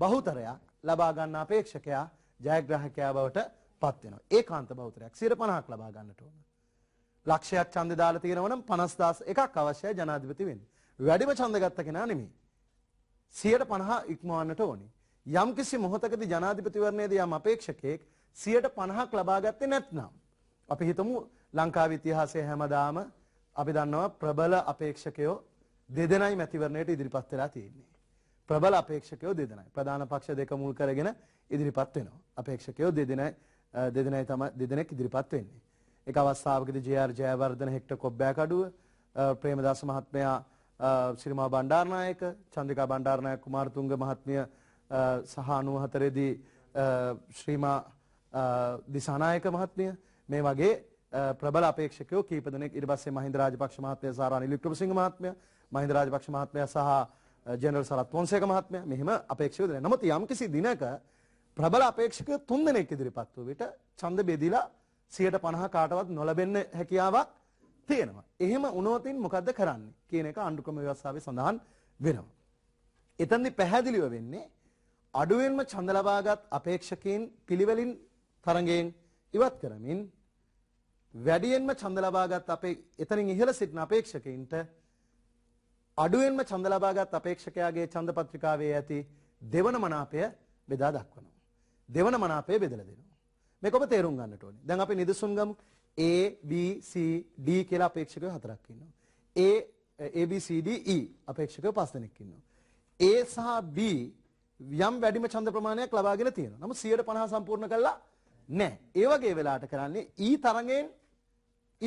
බහුතරයක් ලබා ගන්න අපේක්ෂකයා ජයග්‍රාහකයා බවට පත් වෙනවා. ඒකාන්ත බහුතරයක් 150ක් ලබා ගන්නට ඕන. ලක්ෂයක් ඡන්දේ දාලා තියෙනවා නම් 50000 එකක් අවශ්‍යයි ජනාධිපති වෙන්න. වැඩිම ඡන්ද ගත්ත කෙනා නෙමෙයි. සියයට පණහා ඉක්මවන්නට ඕනි. යම් කිසි මොහොතකද ජනාධිපතිවරණයද යම් අපේක්ෂකයෙක් සියයට පණහක් ලබාගත්තේ නැත්නම්. අපි හිතමු ලංකාව ඉතිහාසය හැමදාම අපි දන්නවා ප්‍රබල අපේක්ෂකයෝ දෙදෙනයි මැතිවරණයට ඉදිරිපත් වෙලා තියෙන්නේ. ප්‍රබල අපේක්ෂකයෝ දෙදෙනයි. ප්‍රධාන පක්ෂ දෙක මුල් කරගෙන ඉදිරිපත් වෙනවා. අපේක්ෂකයෝ දෙදෙනයි දෙදෙනයි තමයි දෙදෙනෙක් ඉදිරිපත් වෙන්නේ. එක අවස්ථාවකදී ජේ.ආර්. ජයවර්ධන හෙක්ටර් කොබ්බෑකඩුව ප්‍රේමදාස මහත්මයා සිරිමා බණ්ඩාරනායක චන්ද්‍රිකා බණ්ඩාරනායක කුමාරතුංග මහත්මිය සහ 94 දී ශ්‍රීමා දිසානායක මහත්මිය මේ වගේ ප්‍රබල අපේක්ෂකයෝ කීප දෙනෙක් ඊට පස්සේ මහින්ද රාජපක්ෂ මහත්මයා සහ රනිල් වික්‍රමසිංහ මහත්මයා මහින්ද රාජපක්ෂ මහත්මයා සහ ජෙනරල් සරත් වොන්සේක මහත්මයා මෙහෙම අපේක්ෂකයෝ දෙනවා. නමුත් යම්කිසි දිනක ප්‍රබල අපේක්ෂකයෝ තුන් දෙනෙක් ඉදිරිපත් වූ විට ඡන්ද බෙදිලා 150 කාටවත් නොලැබෙන්න හැකියාවක් තියෙනවා. එහෙම වුණොතින් මොකද්ද කරන්නේ කියන එක අණ්ඩුක්‍රම ව්‍යවස්ථාවේ සඳහන් වෙනවා. එතෙන්දී පැහැදිලිව වෙන්නේ අඩුවෙන්ම ඡන්ද ලබාගත් අපේක්ෂකයන් පිළිවෙලින් තරඟයෙන් ඉවත් කරමින් වැඩියෙන්ම ඡන්ද ලබාගත් අපේ එතනින් ඉහළ සිටින අපේක්ෂකයින්ට අඩුවෙන්ම ඡන්ද ලබාගත් අපේක්ෂකයාගේ ඡන්ද පත්‍රිකාවේ ඇති දෙවන මනාපය බෙදා දක්වනවා. දෙවන මනාපය බෙදලා දෙනවා. මේක ඔබ තේරුම් ගන්නට ඕනේ. දැන් අපි නිදසුන් ගමු. A B C D කියලා අපේක්ෂකව හතරක් ඉන්නවා. A A B C D E අපේක්ෂකව පස් දෙනෙක් ඉන්නවා. A සහ B යම් වැඩිම ඡන්ද ප්‍රමාණයක් ලබාගෙන තියෙනවා. නමුත් 150 සම්පූර්ණ කළා නැහැ. ඒ වගේ වෙලාවට කරන්නේ E තරඟයෙන්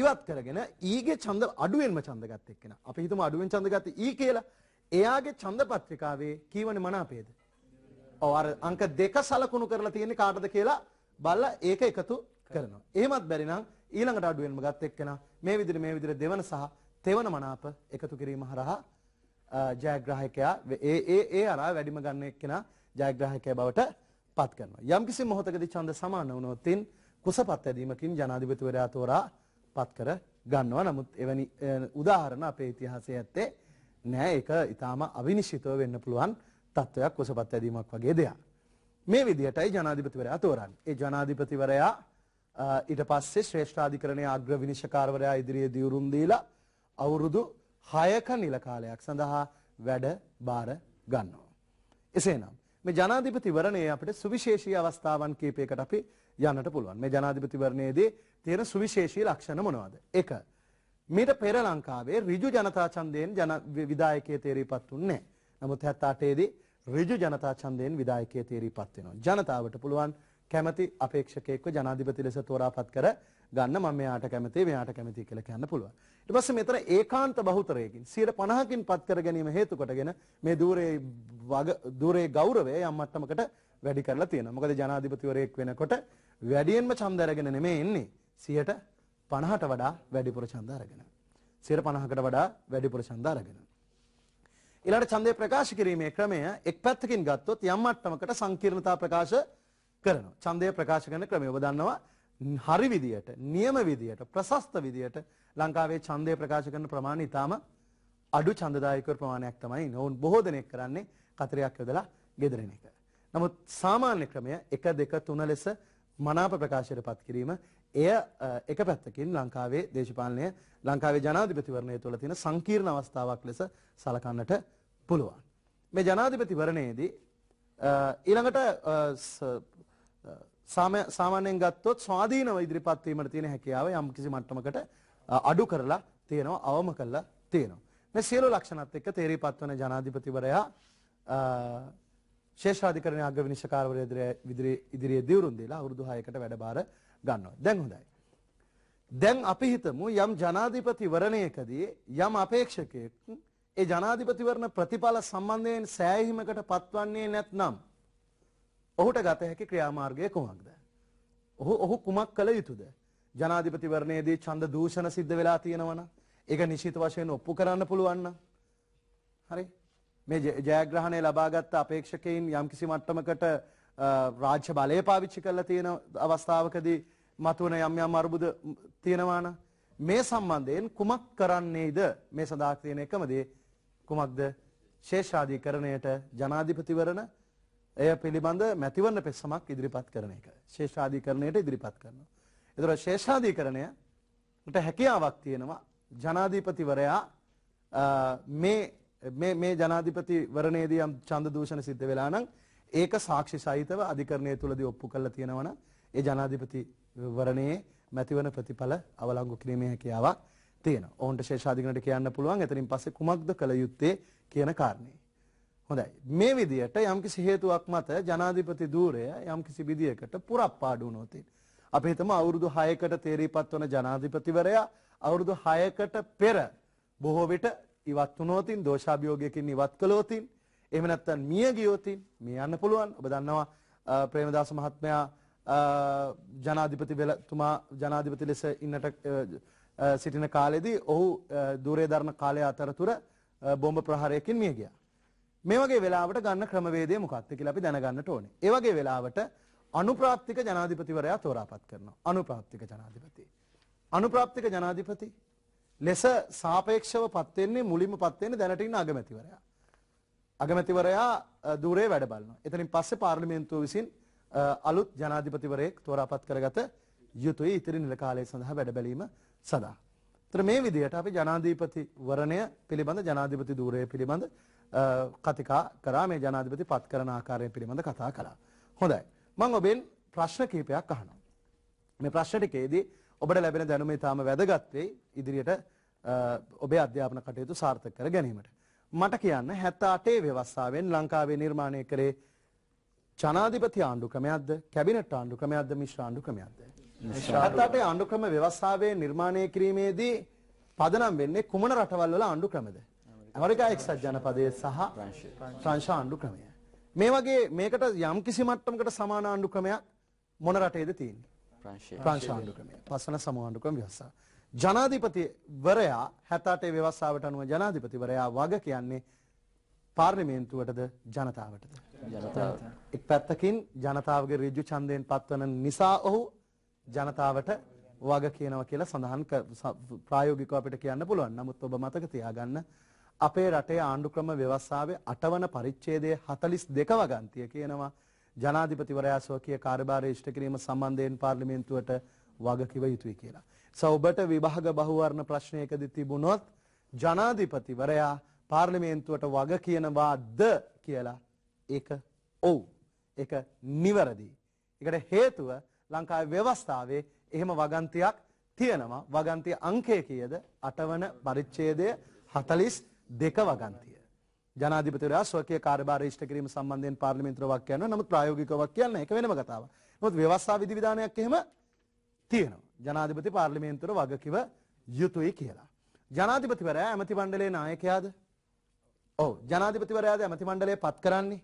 ඉවත් කරගෙන ඊගේ ඡන්ද අඩුවෙන්ම ඡන්ද ගත්ත එක්කෙනා. අපි හිතමු අඩුවෙන් ඡන්ද ගත්ත ඊ e කියලා. එයාගේ ඡන්ද පත්‍රිකාවේ කීවනේ මනාපේද? ඔව් අර අංක දෙක සලකුණු කරලා තියෙන්නේ කාටද කියලා බලලා ඒක එකතු කරනවා. එහෙමත් බැරි නම් ඊළඟට අඩුවෙන්ම ගත් එක්කෙනා මේ විදිහට මේ විදිහට දෙවන සහ තෙවන මනාප එකතු කිරීම හරහා ජයග්‍රාහකයා ඒ ඒ ඒ අරා වැඩිම ගන්න එක්කෙනා ජයග්‍රාහකයා බවට පත් කරනවා. යම්කිසි මොහොතකදී ඡන්ද සමාන වුණොත් කුසපත් ඇදීමකින් ජනාධිපතිවරයා තෝරා පත් කර ගන්නවා. නමුත් එවැනි උදාහරණ අපේ ඉතිහාසයේ ඇත්තේ නෑ. ඒක ඊටාම අවිනිශ්චිතව වෙන්න පුළුවන් තත්වයක් කුසපත් ඇදීමක් වගේ දෙයක්. මේ විදිහටයි ජනාධිපතිවරයා තෝරන්නේ. ඒ ජනාධිපතිවරයා ඊට පස්සේ ශ්‍රේෂ්ඨාධිකරණයේ අග්‍ර විනිශ්චයකාරවරයා ඉදිරියේ දියුරුම් දීලා අවුරුදු 6ක නිල කාලයක් සඳහා වැඩ බාර ගන්නවා. එසේනම් මේ ජනාධිපතිවරණයේ අපිට සුවිශේෂී අවස්ථාවන් කීපයකට අපි යන්නට පුළුවන්. මේ ජනාධිපතිවරණයේදී තියෙන සුවිශේෂී ලක්ෂණ මොනවද? 1. මීට පෙර ලංකාවේ ඍජු ජනතා ඡන්දයෙන් ජන විධායකයේ තේරීපත් උන්නේ නැහැ. නමුත් 78 දී ඍජු ජනතා ඡන්දයෙන් විධායකයේ තේරීපත් වෙනවා. ජනතාවට පුළුවන් කැමති අපේක්ෂකයෙක්ව ජනාධිපති ලෙස තෝරාපත් කර ගන්න මම මෙයාට කැමති මෙයාට කැමති කියලා කියන්න පුළුවන්. ඊට පස්සේ මෙතන ඒකාන්ත බහුතරයකින් 150කින් පත් කර ගැනීම හේතු කොටගෙන මේ দূරේ වග দূරේ ගෞරවය යම් මට්ටමකට වැඩි කරලා තියෙනවා. මොකද ජනාධිපතිවරයෙක් වෙනකොට වැඩියෙන්ම ඡන්ද අරගෙන නෙමෙයි එන්නේ 150ට වඩා වැඩිපුර ඡන්ද අරගෙන. 150කට වඩා වැඩිපුර ඡන්ද අරගෙන. ඊළඟ ඡන්දය ප්‍රකාශ කිරීමේ ක්‍රමය එක් පැත්තකින් ගත්තොත් යම් මට්ටමකට සංකීර්ණතා ප්‍රකාශ කරනවා. ඡන්දය ප්‍රකාශ කරන ක්‍රමය ඔබ දන්නවා හරි විදියට, නියම විදියට, ප්‍රශස්ත විදියට ලංකාවේ ඡන්දය ප්‍රකාශ කරන ප්‍රමාණය ඊටාම අඩු ඡන්දදායකවරු ප්‍රමාණයක් තමයි ඉන්නේ. ඔවුන් බොහෝ දෙනෙක් කරන්නේ කතරයක් යොදලා ගෙදර එන එක. නමුත් සාමාන්‍ය ක්‍රමය 1 2 3 ලෙස මනාප ප්‍රකාශයටපත් කිරීම එය එක පැත්තකින් ලංකාවේ දේශපාලනය ලංකාවේ ජනාධිපතිවරණය තුළ තියෙන සංකීර්ණ අවස්ථාවක් ලෙස සලකන්නට පුළුවන්. මේ ජනාධිපතිවරණයේදී ඊළඟට සාමාන්‍යයෙන් ගත්තොත් ස්වාධීනව ඉදිරිපත් වීමට තියෙන හැකියාව යම් කිසි මට්ටමකට අඩු කරලා තියෙනවා අවම කරලා තියෙනවා. මේ සියලු ලක්ෂණත් එක්ක තේරීපත් වන ජනාධිපතිවරයා ශේෂාධිකරණ අග්‍ර විනිශ්චකාරවරයා ඉදිරියේ දිවුරුම් දීලා අවුරුදු 6කට වැඩබාර ගන්නවා. දැන් හොඳයි. දැන් අපි හිතමු යම් ජනාධිපතිවරණයකදී යම් අපේක්ෂකයෙක් ඒ ජනාධිපතිවරණ ප්‍රතිඵල සම්බන්ධයෙන් සෑහීමකට පත්වන්නේ නැත්නම් ඔහුට ගත හැකි ක්‍රියාමාර්ගය කුමක්ද? ඔහු ඔහු කුමක් කළ යුතුද? ජනාධිපතිවරණයේදී ඡන්ද දූෂණ සිද්ධ වෙලා තියෙනවනම් ඒක නිශ්චිත වශයෙන් ඔප්පු කරන්න පුළුවන් හරි මේ ජයග්‍රහණය ලබාගත් අපේක්ෂකයින් යම්කිසි මට්ටමකට රාජ්‍ය බලය පාවිච්චි කරලා තියෙන අවස්ථාවකදී මතුවන යම් යම් අරුබුද තියෙනවා නම් මේ සම්බන්ධයෙන් කුමක් කරන්නේද මේ සඳහා තියෙන එකම දේ කුමක්ද ශේෂාධිකරණයට ජනාධිපතිවරණ එය පිළිබඳ මැතිවන්න පෙස්සමක් ඉදිරිපත් කරන එක ශේෂාධීකරණයට ඉදිරිපත් කරනවා. එතුර ශේෂාධීකරණයට හැකියාවක් තියෙනවා ජනාධීපතිවරයා මේ ජනාධිපතිවරණේදී යම් චන්ද දූෂණ සිද්ධ වෙලා නම් ඒක සාක්ෂි සහිතව අධිකරණය තුළදී ඔප්පු කරලා තියෙනවන ඒ ජනාධිපතිවරණයේ මැතිවන ප්‍රතිඵල අවලංගු කිරීමේ හැකියාවක් තියෙන. ඔවුන්ට ශේෂාධිකරණයට කියන්න පුළුවන් එතනින් පස්සේ කුමක්ද කළ යුත්තේ කියන කාරණේ. හොඳයි. මේ විදිහට යම්කිසි හේතුවක් මත ජනාධිපති ධූරය යම්කිසි විදිහකට පුරප්පාඩු වුණොත් අපි හිතමු අවුරුදු 6කට තේරීපත් වන ජනාධිපතිවරයා අවුරුදු 6කට පෙර බොහෝ විට ඉවත් වුණොතින් දෝෂාභියෝගයකින් ඉවත් කළොතින් එහෙම නැත්නම් මිය ගියොතින් මිය යන්න පුළුවන්. ඔබ දන්නවා ප්‍රේමදාස මහත්මයා ජනාධිපති වෙලතුමා ජනාධිපති ලෙස ඉන්නට සිටින කාලෙදී ඔහු ධූරය දරන කාලය අතරතුර බෝම්බ ප්‍රහාරයකින් මිය ගියා. මේ වගේ වෙලාවට ගන්න ක්‍රමවේදය මොකක්ද කියලා අපි දැනගන්නට ඕනේ. ඒ වගේ වෙලාවට අනුප්‍රාප්තික ජනාධිපතිවරයා තෝරාපත් කරනවා. අනුප්‍රාප්තික ජනාධිපති. අනුප්‍රාප්තික ජනාධිපති ලෙස සාපේක්ෂව පත් වෙන්නේ මුලින්ම පත් වෙන්නේ දැනට ඉන්න අගමැතිවරයා. අගමැතිවරයා দূරේ වැඩ බලනවා. එතනින් පස්සේ පාර්ලිමේන්තුව විසින් අලුත් ජනාධිපතිවරයෙක් තෝරාපත් කරගත යුතුයි ඉතිරි නිල කාලය සඳහා වැඩ බැලීම සඳහා. ඒතර මේ විදිහට අපි ජනාධිපතිවරණය පිළිබඳ ජනාධිපති ධූරය පිළිබඳ කතිකා කරා මේ ජනාධිපති පත් කරන ආකාරය පිළිබඳ කතා කළා. හොඳයි. මං ඔබෙන් ප්‍රශ්න කීපයක් අහනවා. මේ ප්‍රශ්න ටිකේදී ඔබට ලැබෙන දැනුම ඊටාම වැදගත් වෙයි ඉදිරියට ඔබේ අධ්‍යාපන කටයුතු සාර්ථක කර ගැනීමට. මට කියන්න 78 ව්‍යවස්ථාවෙන් ලංකාවේ නිර්මාණය කරේ ජනාධිපති ආණ්ඩු ක්‍රමයක්ද කැබිනට් ආණ්ඩු ක්‍රමයක්ද මිශ්‍ර ආණ්ඩු ක්‍රමයක්ද 78 ආණ්ඩු ක්‍රම ව්‍යවස්ථාවේ නිර්මාණය කිරීමේදී පදනම් වෙන්නේ කුමන රටවල් වල ආණ්ඩු ක්‍රමද? ඇමරිකා එක්සත් ජනපදය සහ ප්‍රංශ ආණ්ඩු ක්‍රමය. මේ වගේ මේකට යම් කිසි මට්ටමකට සමාන ආණ්ඩු ක්‍රමයක් මොන රටේද තියෙන්නේ? ප්‍රංශ ආණ්ඩු ක්‍රමය. පස්වන සමාණ්ඩු ක්‍රම ව්‍යවස්ථාව. ජනාධිපතිවරයා 68 ව්‍යවස්ථාවට අනුව ජනාධිපතිවරයා වග කියන්නේ පාර්ලිමේන්තුවටද ජනතාවටද? ජනතාවට. එක් පැත්තකින් ජනතාවගේ ඍජු ඡන්දයෙන් පත්වන නිසා ඔහු ජනතාවට වග කියනවා කියලා සඳහන් ප්‍රායෝගිකව අපිට කියන්න පුළුවන්. නමුත් ඔබ මතක තියාගන්න අපේ රටේ ආණ්ඩුක්‍රම ව්‍යවස්ථාවේ 8 වන පරිච්ඡේදයේ 42 වගන්තිය කියනවා ජනාධිපතිවරයා ස්වකීය කාර්යභාරය ඉෂ්ට කිරීම සම්බන්ධයෙන් පාර්ලිමේන්තුවට වගකිව යුතුයි කියලා. සෞබට විභාග බහුවර්ණ ප්‍රශ්නයකදී තිබුණොත් ජනාධිපතිවරයා පාර්ලිමේන්තුවට වග කියනවාද කියලා ඒක ඔව්. ඒක නිවැරදි. ඒකට හේතුව ලංකාවේ ව්‍යවස්ථාවේ එහෙම වගන්තියක් තියෙනවා. වගන්තිය අංකය කීයද? 8 වන පරිච්ඡේදය 42 දෙක වගන්තිය. ජනාධිපතිවරයා ස්වකීය කාර්යභාරය ඉෂ්ට කිරීම සම්බන්ධයෙන් පාර්ලිමේන්තුව වාක්‍ය යනවා. නමුත් ප්‍රායෝගිකව වාක්‍ය කියන්නේ ඒක වෙනම කතාවක්. මොකද ව්‍යවස්ථා විධි විධානයක් එහෙම තියෙනවා. ජනාධිපති පාර්ලිමේන්තුවට වගකිව යුතුයි කියලා. ජනාධිපතිවරයා ඇමති මණ්ඩලයේ නායකයාද? ඔව්. ජනාධිපතිවරයාද ඇමති මණ්ඩලය පත් කරන්නේ?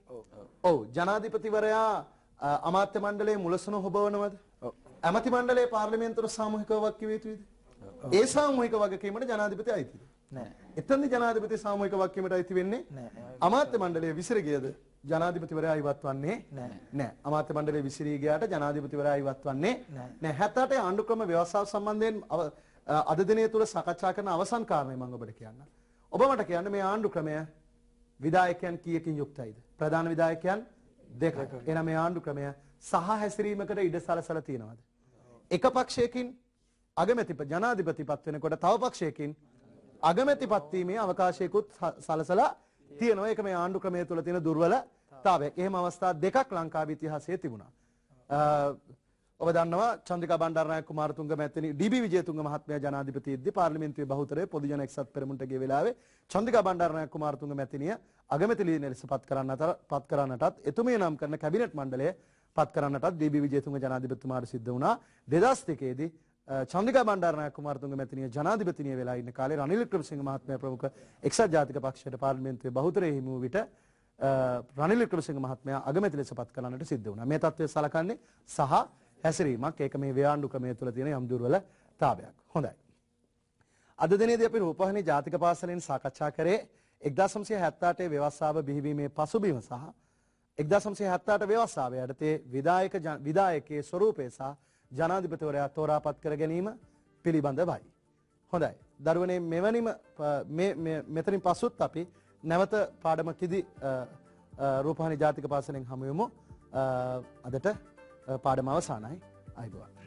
ඔව්. ජනාධිපතිවරයා අමාත්‍ය මණ්ඩලයේ මුලසුන හොබවනවද? ඔව්. ඇමති මණ්ඩලයේ පාර්ලිමේන්තුවට සාමූහිකව වාක්‍ය වේතුයිද? ඒ සාමූහික වගකීමට ජනාධිපති අයිතිද? නෑ. එතනදි ජනාධිපති සාමූහික වක්‍යමට අයිති වෙන්නේ අමාත්‍ය මණ්ඩලය විසිර ගියද ජනාධිපතිවරයා ඉවත් වන්නේ නැහැ. අමාත්‍ය මණ්ඩලය විසිරී ගියාට ජනාධිපතිවරයා ඉවත් වන්නේ නැහැ. 78 ආණ්ඩුක්‍රම ව්‍යවස්ථාව සම්බන්ධයෙන් අද දිනය තුල සාකච්ඡා කරන අවසන් කාරණේ මම ඔබට කියන්න. ඔබ මට කියන්න මේ ආණ්ඩුක්‍රමය විධායකයන් කීයකින් යුක්තයිද? ප්‍රධාන විධායකයන් දෙකක්. එහෙනම් මේ ආණ්ඩුක්‍රමය සහ හැසිරීමකට ඉඩ සලසලා තියෙනවද? එක පක්ෂයකින් අගමැති ජනාධිපතිපත් වෙනකොට තව පක්ෂයකින් අගමැතිපත්වීමේ අවකාශයකුත් සලසලා තියෙනවා. ඒක මේ ආණ්ඩු ක්‍රමය තුළ තියෙන දුර්වලතාවයක්. එහෙම අවස්ථා දෙකක් ලංකාවේ ඉතිහාසයේ තිබුණා. ඔබ දන්නවා චන්ද්‍රිකා බණ්ඩාරනායක කුමාරතුංග මැතිනි ඩීබී විජේතුංග මහත්මයා ජනාධිපතියෙද්දී පාර්ලිමේන්තුවේ බහුතරය පොදුජන එක්සත් පෙරමුණට ගිය වෙලාවේ චන්ද්‍රිකා බණ්ඩාරනායක කුමාරතුංග මැතිනිය අගමැති ලීන ලෙස පත් කරන්න අතර පත් කරන්නටත් එතුමිය නම් කරන කැබිනට් මණ්ඩලය පත් කරන්නටත් ඩීබී විජේතුංග ජනාධිපතිතුමාට සිද්ධ වුණා 2002 දී චන්දිකා බණ්ඩාරනායක කුමාරතුංග මැතිණිය ජනාධිපතිනිය වෙලා ඉන්න කාලේ රනිල් වික්‍රමසිංහ මහත්මයා ප්‍රමුඛ එක්සත් ජාතික පක්ෂයට පාර්ලිමේන්තුවේ බහුතරය හිමි වූ විට රනිල් වික්‍රමසිංහ මහත්මයා අගමැති ලෙස පත් කරන්නට සිද්ධ වුණා. මේ තත්ත්වය සලකන්නේ සහ හැසිරීමක්. ඒක මේ ව්‍යාණ්ඩු ක්‍රමය තුළ තියෙන යම් දුර්වලතාවයක්. හොඳයි. අද දිනේදී අපි රූපවාහිනී ජාතික පාසලෙන් සාකච්ඡා කරේ 1978 ව්‍යවස්ථාව බිහිවීමේ පසුබිම සහ 1978 ව්‍යවස්ථාව යටතේ විදායක විදායකයේ ස්වරූපය සහ ජනාධිපතිවරයා තෝරාපත් කර ගැනීම පිළිබඳවයි. හොඳයි. දරුවනේ මෙවැනිම මෙතනින් පසුත් අපි නැවත පාඩම කිදි රූපහානි ජාතික පාසලෙන් හමුවෙමු. අදට පාඩම අවසానයි. අයිබෝවන්.